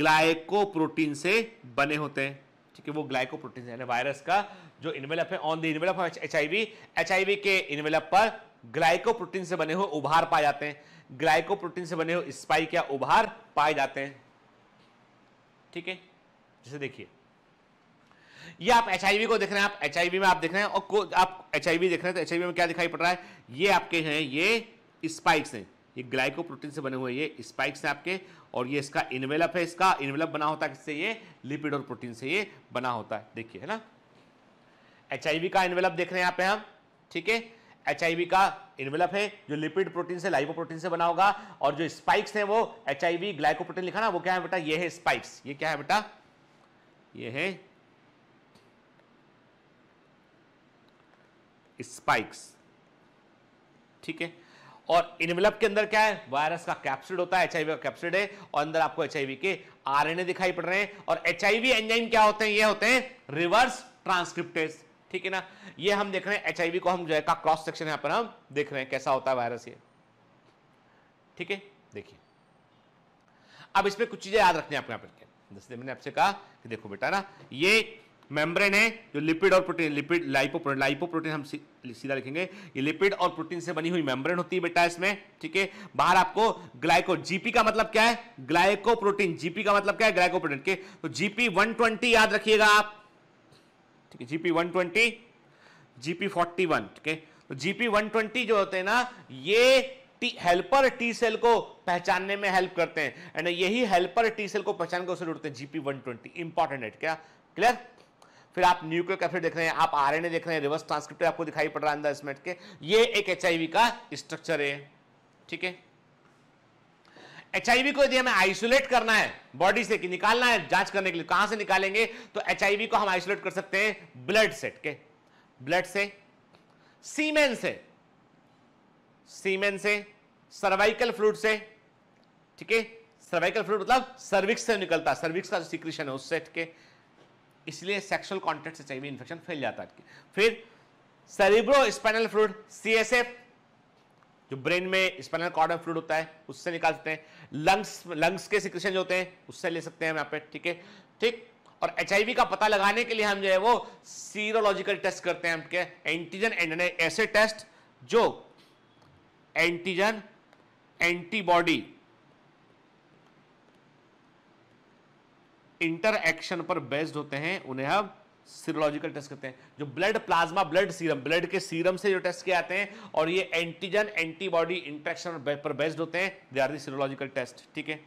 ग्लाइको प्रोटीन से बने होते हैं ठीक है वो ग्लाइको प्रोटीन वायरस का जो इन्वेलप है on the envelope H I V H I V के इन्वेलप पर ग्लाइकोप्रोटीन से बने हुए उभार पाए जाते हैं ग्लाइकोप्रोटीन से बने हुए स्पाइक या उभार पाए जाते हैं ठीक है जैसे देखिए ये आप एच को देख रहे हैं आप एच में आप देख रहे हैं और को, आप एच देख रहे हैं तो एच में क्या दिखाई पड़ रहा है ये आपके हैं ये स्पाइक्स हैं ये ग्लाइकोप्रोटीन से बने हुए ये स्पाइक्स हैं आपके और ये इसका इनवेलप है इसका इनवेलप बना होता है किससे ये लिपिड और प्रोटीन से ये बना होता है देखिए है ना एच का इनवेलप देख रहे हैं यहाँ पे हम ठीक है एच का इन्वेलप है जो लिपिड प्रोटीन से प्रोटीन से बना होगा और जो स्पाइक्स है वो एच आई ग्लाइकोप्रोटीन लिखा ना वो क्या है बेटा ये है स्पाइक्स ये क्या है बेटा ये है स्पाइक्स ठीक है और इनवेलप के अंदर क्या है वायरस का कैप्सिड होता है एचआईवी का कैप्सिड है और अंदर आपको एचआईवी के आरएनए दिखाई पड़ रहे हैं और एचआईवी एंजाइम क्या होते हैं ये होते हैं रिवर्स ट्रांसक्रिप्टेज ठीक है ना ये हम देख रहे हैं एचआईवी को हम जो है का क्रॉस सेक्शन यहां पर हम देख रहे हैं कैसा होता है वायरस ये ठीक है देखिए अब इसमें कुछ चीज़ें याद रखनी है आपको यहाँ पर जैसे मैंने आपसे कहा कि देखो बेटा ना ये मेम्ब्रेन है जो लिपिड और protein lipid lipoprotein lipoprotein हम सीधा लिखेंगे ये लिपिड और प्रोटीन से बनी हुई मेम्ब्रेन होती है बेटा इसमें ठीक है बाहर आपको ग्लाइको जीपी का मतलब क्या है ग्लाइको प्रोटीन जीपी का मतलब क्या है ग्लाइको प्रोटीन के तो जीपी 120 याद रखिएगा आप ठीक है जीपी 120 जीपी 41 ठीक है तो जीपी 120 जो होते हैं ना ये टी हेल्पर टी सेल को पहचानने में हेल्प करते हैं एंड यही हेल्पर टी सेल को पहचान कर जुड़ते हैं जीपी 120 इंपॉर्टेंट है क्या क्लियर फिर आप न्यूक्लियर कैफे देख रहे हैं आप आरएनए देख रहे हैं रिवर्स ट्रांसक्रिप्ट आपको दिखाई पड़ रहा है अंदर इसमें के ये एक वी का स्ट्रक्चर है ठीक है एच को यदि हमें आइसोलेट करना है बॉडी से कि निकालना है जांच करने के लिए कहां से निकालेंगे तो एच को हम आइसोलेट कर सकते हैं ब्लड सेट के ब्लड से सीमेन से सीमेन से सर्वाइकल फ्लूड से ठीक है सर्वाइकल फ्लूड मतलब सर्विक्स से निकलता है सर्विक्स का जो सिक्रीशन है उससे ठीक है इसलिए सेक्सुअल कॉन्टेक्ट से चाहिए इन्फेक्शन फैल जाता है फिर सेरिब्रो स्पाइनल फ्लूड सी जो ब्रेन में स्पाइनल कॉर्ड में फ्लूड होता है उससे निकालते हैं लंग्स लंग्स के सिक्रेशन जो होते हैं उससे ले सकते हैं हम यहाँ पे ठीक है ठीक और एच का पता लगाने के लिए हम जो है वो सीरोलॉजिकल टेस्ट करते हैं हम एंटीजन एंड ऐसे टेस्ट जो एंटीजन एंटीबॉडी इंटरक्शन पर बेस्ड होते हैं उन्हें हम सीरोलॉजिकल टेस्ट करते हैं जो blood plasma blood serum blood के सीरम से जो टेस्ट किए जाते हैं और ये एंटीजन एंटीबॉडी इंट्रेक्शन पर बेस्ड होते हैं दे आर दीरोलॉजिकल टेस्ट ठीक है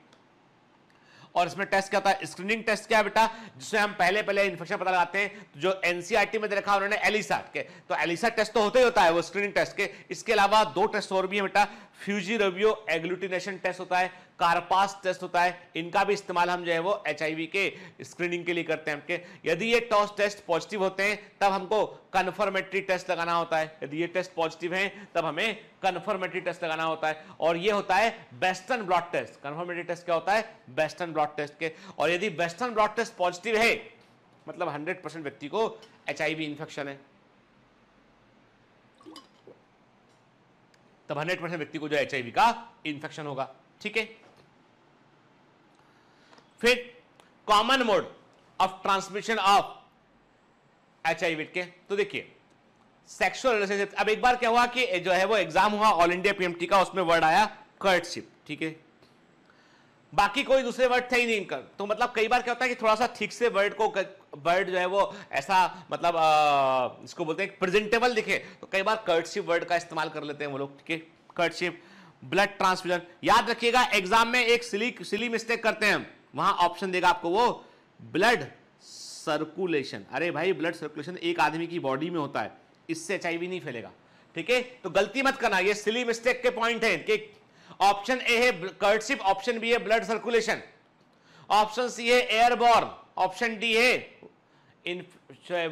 और इसमें टेस्ट क्या होता है स्क्रीनिंग टेस्ट क्या बेटा जिसमें हम पहले पहले इन्फेक्शन पता लगाते हैं तो जो एनसीआरटी e में रखा उन्होंने एलिसा के तो एलिसा टेस्ट तो होता ही होता है वो स्क्रीनिंग टेस्ट के इसके अलावा दो टेस्ट और भी है बेटा फ्यूजी रबियो एग्लूटिनेशन टेस्ट होता है कारपास टेस्ट होता है इनका भी इस्तेमाल हम जो है वो एच के स्क्रीनिंग के लिए करते हैं हमके यदि ये टॉस टेस्ट पॉजिटिव होते हैं तब हमको कन्फर्मेटरी टेस्ट लगाना होता है यदि ये टेस्ट पॉजिटिव हैं तब हमें कन्फर्मेटरी टेस्ट लगाना होता है और ये होता है western blot test confirmatory test क्या होता है बेस्टर्न ब्लॉड टेस्ट के और यदि बेस्टर्न ब्लॉड टेस्ट पॉजिटिव है मतलब हंड्रेड व्यक्ति को एच इन्फेक्शन है तब 100 परसेंट व्यक्ति को जो एच का इन्फेक्शन होगा ठीक है फिर common mode of transmission of H I के तो देखिए सेक्सुअल रिलेशनशिप अब एक बार क्या हुआ कि जो है वो एग्जाम हुआ ऑल इंडिया पीएमटी का उसमें वर्ड आया कर्टशिप ठीक है बाकी कोई दूसरे वर्ड थे ही नहीं इनका तो मतलब कई बार क्या होता है कि थोड़ा सा ठीक से वर्ड को वर्ड जो है वो ऐसा मतलब आ, इसको बोलते हैं प्रेजेंटेबल दिखे तो कई बार कर्टशिप वर्ड का इस्तेमाल कर लेते हैं वो लोग ठीक है कर्टशिप ब्लड ट्रांसफ्यूजन याद रखिएगा एग्जाम में एक सिली सिली मिस्टेक करते हैं हम वहां ऑप्शन देगा आपको वो ब्लड सर्कुलेशन अरे भाई ब्लड सर्कुलेशन एक आदमी की बॉडी में होता है इससे एच नहीं फैलेगा ठीक है तो गलती मत करना ये सिली मिस्टेक के पॉइंट है कि ऑप्शन ए है कर्टशिप ऑप्शन बी है ब्लड सर्कुलेशन ऑप्शन सी है एयरबॉर्न ऑप्शन डी है इन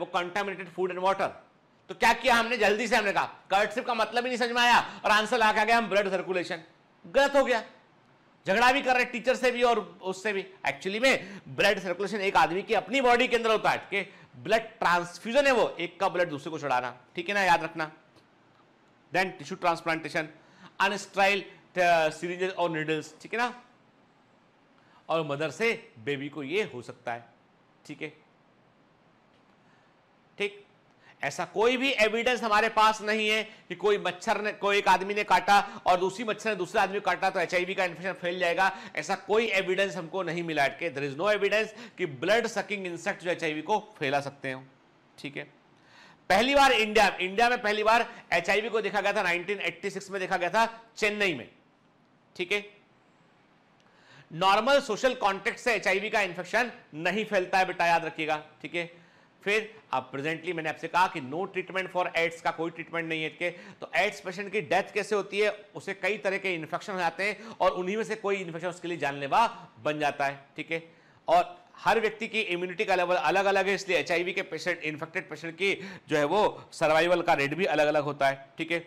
वो कंटामिनेटेड फूड एंड वाटर तो क्या किया हमने जल्दी से हमने कहा कर्टशिप का मतलब ही नहीं समझ में आया और आंसर लाके आ गया हम ब्लड सर्कुलेशन गलत हो गया झगड़ा भी कर रहे हैं टीचर से भी और उससे भी एक्चुअली में ब्लड सर्कुलेशन एक आदमी की अपनी बॉडी के अंदर होता है कि ब्लड ट्रांसफ्यूजन है वो एक का ब्लड दूसरे को चढ़ाना ठीक है ना याद रखना then tissue transplantation unsterile syringes और निडल्स ठीक है ना और मदर से बेबी को ये हो सकता है ठीक है ठीक ऐसा कोई भी एविडेंस हमारे पास नहीं है कि कोई मच्छर ने कोई एक आदमी ने काटा और दूसरी मच्छर ने दूसरे आदमी काटा तो एच का इन्फेक्शन फैल जाएगा ऐसा कोई एविडेंस हमको नहीं मिला के दर इज नो एविडेंस कि ब्लड सकिंग इंसेक्ट जो एच को फैला सकते हो ठीक है पहली बार इंडिया इंडिया में पहली बार एच को देखा गया था नाइनटीन में देखा गया था चेन्नई में ठीक है नॉर्मल सोशल कॉन्टेक्ट से एच का इन्फेक्शन नहीं फैलता है बेटा याद रखिएगा ठीक है फिर अब प्रेजेंटली मैंने आपसे कहा कि नो ट्रीटमेंट फॉर एड्स का कोई ट्रीटमेंट नहीं है इसके तो एड्स पेशेंट की डेथ कैसे होती है उसे कई तरह के इन्फेक्शन हो जाते हैं और उन्हीं में से कोई इन्फेक्शन उसके लिए जानलेवा बन जाता है ठीक है और हर व्यक्ति की इम्यूनिटी का लेवल अलग अलग है इसलिए एच के पेशेंट इन्फेक्टेड पेशेंट की जो है वो सर्वाइवल का रेट भी अलग अलग होता है ठीक है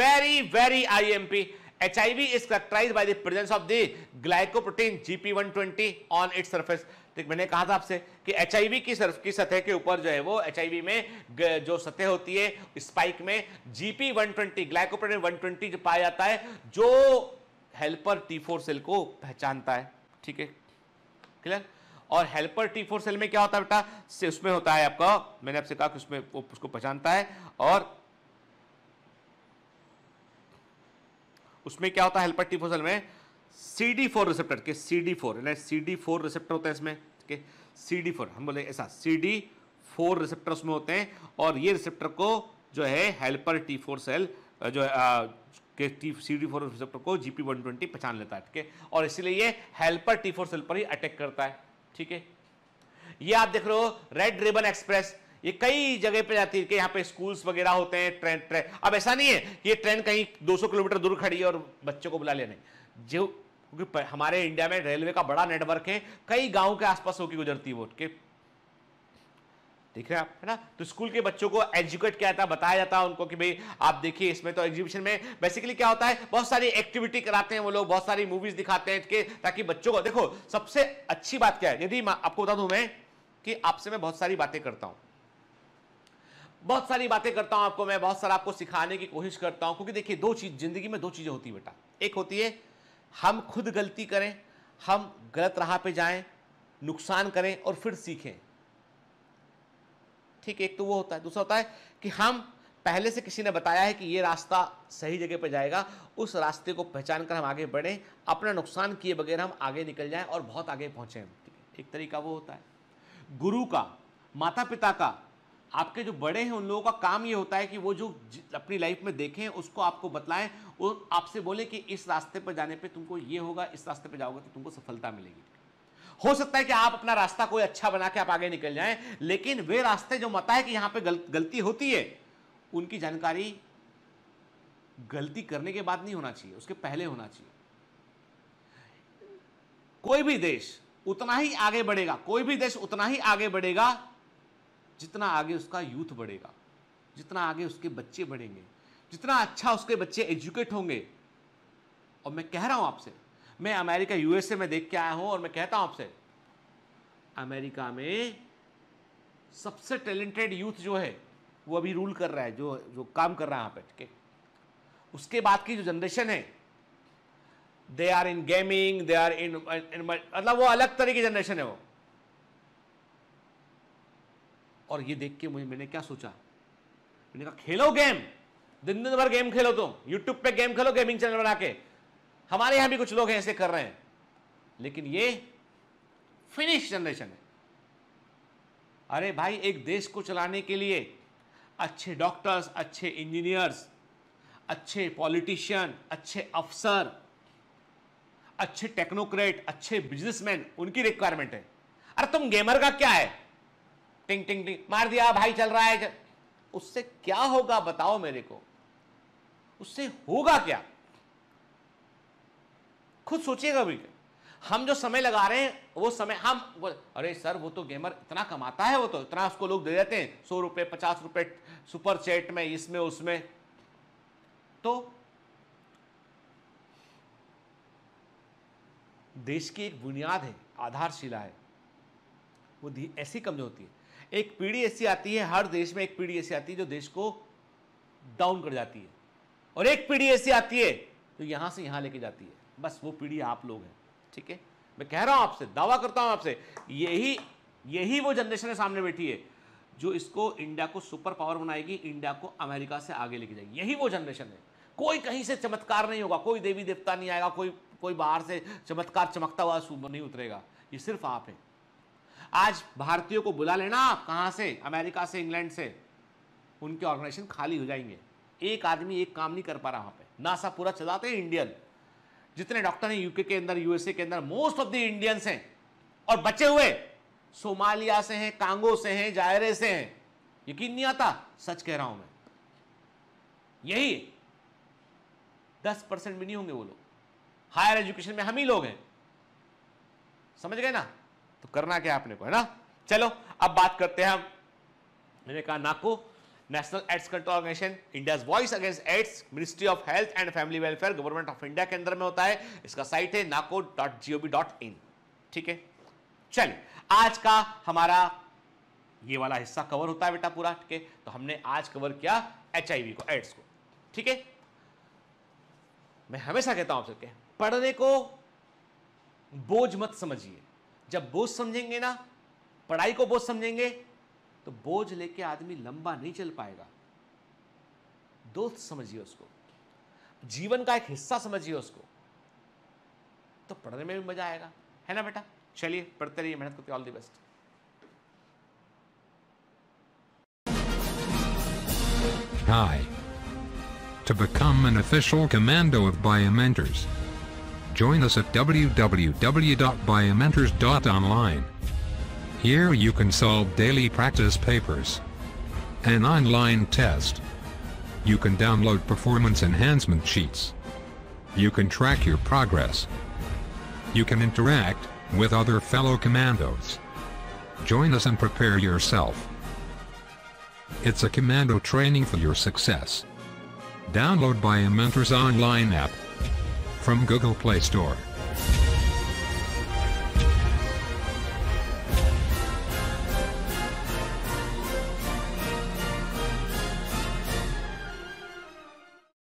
very very I M P HIV is characterized by the presence of the glycoprotein GP120 on its surface. तो मैंने कहा था आपसे कि एच की सर्फ की सतह के ऊपर जो है वो एच में जो सतह होती है स्पाइक में GP one twenty glycoprotein one twenty जो पाया जाता है जो हेल्पर टी फोर सेल को पहचानता है ठीक है क्लियर और हेल्पर टी फोर सेल में क्या होता है बेटा उसमें होता है आपका मैंने आपसे कहा कि उसमें वो उसको पहचानता है और उसमें क्या होता है हेल्पर टी फोर सेल में सी डी फोर रिसेप्टर के सी डी फोर यानी सी डी फोर रिसेप्टर होता है इसमें के सी डी फोर हम बोले ऐसा सी डी फोर रिसेप्टर उसमें होते हैं और ये रिसेप्टर को जो है हेल्पर टी फोर सेल जो है आ, के T C D four receptor को जी पी वन ट्वेंटी पहचान लेता है ठीक है और इसलिए ये हेल्पर टी फोर सेल पर ही अटैक करता है ठीक है ये आप देख रहे हो रेड रिबन एक्सप्रेस ये कई जगह पे जाती है कि यहाँ पे स्कूल्स वगैरह होते हैं ट्रेन ट्रेन अब ऐसा नहीं है कि ये ट्रेन कहीं 200 किलोमीटर दूर खड़ी है और बच्चों को बुला लिया नहीं जो क्योंकि हमारे इंडिया में रेलवे का बड़ा नेटवर्क है कई गांव के आसपास होकर गुजरती है वो के देख रहे हैं आप है ना तो स्कूल के बच्चों को एजुकेट किया जाता है बताया जाता है उनको कि भाई आप देखिए इसमें तो एग्जीबिशन में बेसिकली क्या होता है बहुत सारी एक्टिविटी कराते हैं वो लोग बहुत सारी मूवीज दिखाते हैं के ताकि बच्चों को देखो सबसे अच्छी बात क्या है यदि आपको बता दू मैं कि आपसे मैं बहुत सारी बातें करता हूँ बहुत सारी बातें करता हूं आपको मैं बहुत सारा आपको सिखाने की कोशिश करता हूँ क्योंकि देखिए दो चीज जिंदगी में दो चीज़ें होती है बेटा एक होती है हम खुद गलती करें हम गलत राह पे जाएं नुकसान करें और फिर सीखें ठीक एक तो वो होता है दूसरा होता है कि हम पहले से किसी ने बताया है कि ये रास्ता सही जगह पर जाएगा उस रास्ते को पहचान कर हम आगे बढ़ें अपना नुकसान किए बगैर हम आगे निकल जाएं और बहुत आगे पहुँचें एक तरीका वो होता है गुरु का माता पिता का आपके जो बड़े हैं उन लोगों का काम ये होता है कि वो जो अपनी लाइफ में देखें उसको आपको बतलाएं और आपसे बोले कि इस रास्ते पर जाने पे तुमको ये होगा इस रास्ते पे जाओगे तो तुमको सफलता मिलेगी हो सकता है कि आप अपना रास्ता कोई अच्छा बना के आप आगे निकल जाए लेकिन वे रास्ते जो मता है कि यहां पर गल, गलती होती है उनकी जानकारी गलती करने के बाद नहीं होना चाहिए उसके पहले होना चाहिए कोई भी देश उतना ही आगे बढ़ेगा कोई भी देश उतना ही आगे बढ़ेगा जितना आगे उसका यूथ बढ़ेगा जितना आगे उसके बच्चे बढ़ेंगे जितना अच्छा उसके बच्चे एजुकेट होंगे और मैं कह रहा हूँ आपसे मैं अमेरिका यूएसए में देख के आया हूँ और मैं कहता हूँ आपसे अमेरिका में सबसे टैलेंटेड यूथ जो है वो अभी रूल कर रहा है जो जो काम कर रहा है यहां पर ठीक है उसके बाद की जो जनरेशन है they are in gaming they are in मतलब वो अलग तरह की जनरेशन है वो और ये देख के मुझे मैंने क्या सोचा मैंने कहा खेलो गेम दिन दिन भर गेम खेलो तुम यूट्यूब पे गेम खेलो गेमिंग चैनल बना के हमारे यहां भी कुछ लोग ऐसे कर रहे हैं लेकिन ये फिनिश जनरेशन है अरे भाई एक देश को चलाने के लिए अच्छे डॉक्टर्स अच्छे इंजीनियर्स अच्छे पॉलिटिशियन अच्छे अफसर अच्छे टेक्नोक्रेट अच्छे बिजनेसमैन उनकी रिक्वायरमेंट है अरे तुम गेमर का क्या है टिंग टिंग टिंग मार दिया भाई चल रहा है चल उससे क्या होगा बताओ मेरे को उससे होगा क्या खुद सोचिएगा भी हम जो समय लगा रहे हैं वो समय हम वो, अरे सर वो तो गेमर इतना कमाता है वो तो इतना उसको लोग दे देते हैं सौ रुपये पचास रुपये सुपर चैट में इसमें उसमें तो देश की एक बुनियाद है आधारशिला है वो ऐसी कमजोर होती है एक पीढ़ी ऐसी आती है हर देश में एक पीढ़ी ऐसी आती है जो देश को डाउन कर जाती है और एक पीढ़ी ऐसी आती है जो यहां से यहां लेके जाती है बस वो पीढ़ी आप लोग हैं ठीक है मैं कह रहा हूं आपसे दावा करता हूं आपसे यही यही वो जनरेशन है सामने बैठी है जो इसको इंडिया को सुपर पावर बनाएगी इंडिया को अमेरिका से आगे लेके जाएगी यही वो जनरेशन है कोई कहीं से चमत्कार नहीं होगा कोई देवी देवता नहीं आएगा कोई कोई बाहर से चमत्कार चमकता हुआ नहीं उतरेगा ये सिर्फ आप हैं आज भारतीयों को बुला लेना आप कहां से अमेरिका से इंग्लैंड से उनके ऑर्गेनाइजेशन खाली हो जाएंगे एक आदमी एक काम नहीं कर पा रहा वहां पे नासा पूरा चलाते हैं इंडियन जितने डॉक्टर हैं यूके के अंदर यूएसए के अंदर मोस्ट ऑफ द इंडियंस हैं और बचे हुए सोमालिया से हैं कांगो से हैं जायरे से हैं यकीन नहीं आता सच कह रहा हूं मैं यही दस परसेंट भी नहीं होंगे वो लोग हायर एजुकेशन में हम ही लोग हैं समझ गए ना तो करना क्या अपने को है ना चलो अब बात करते हैं मैंने कहा NACO national AIDS control organisation India voice against AIDS ministry of health and family welfare government of India के अंदर में होता है इसका साइट है NACO dot G O V dot in ठीक है चलिए आज का हमारा ये वाला हिस्सा कवर होता है बेटा पूरा ठीक है तो हमने आज कवर किया एच को एड्स को ठीक है मैं हमेशा कहता हूं आप सबके पढ़ने को बोझ मत समझिए जब बोझ समझेंगे ना पढ़ाई को बोझ समझेंगे तो बोझ लेके आदमी लंबा नहीं चल पाएगा दोस्त समझिए उसको जीवन का एक हिस्सा समझिए उसको तो पढ़ने में भी मजा आएगा है ना बेटा चलिए पढ़ते रहिए मेहनत करते all the best Hi. To become an official commando of Biomentors. Join us at www.biomentors.online. Here you can solve daily practice papers. An online test. You can download performance enhancement sheets. You can track your progress. You can interact with other fellow commandos. Join us and prepare yourself. It's a commando training for your success. Download by a mentor's online app from Google Play Store.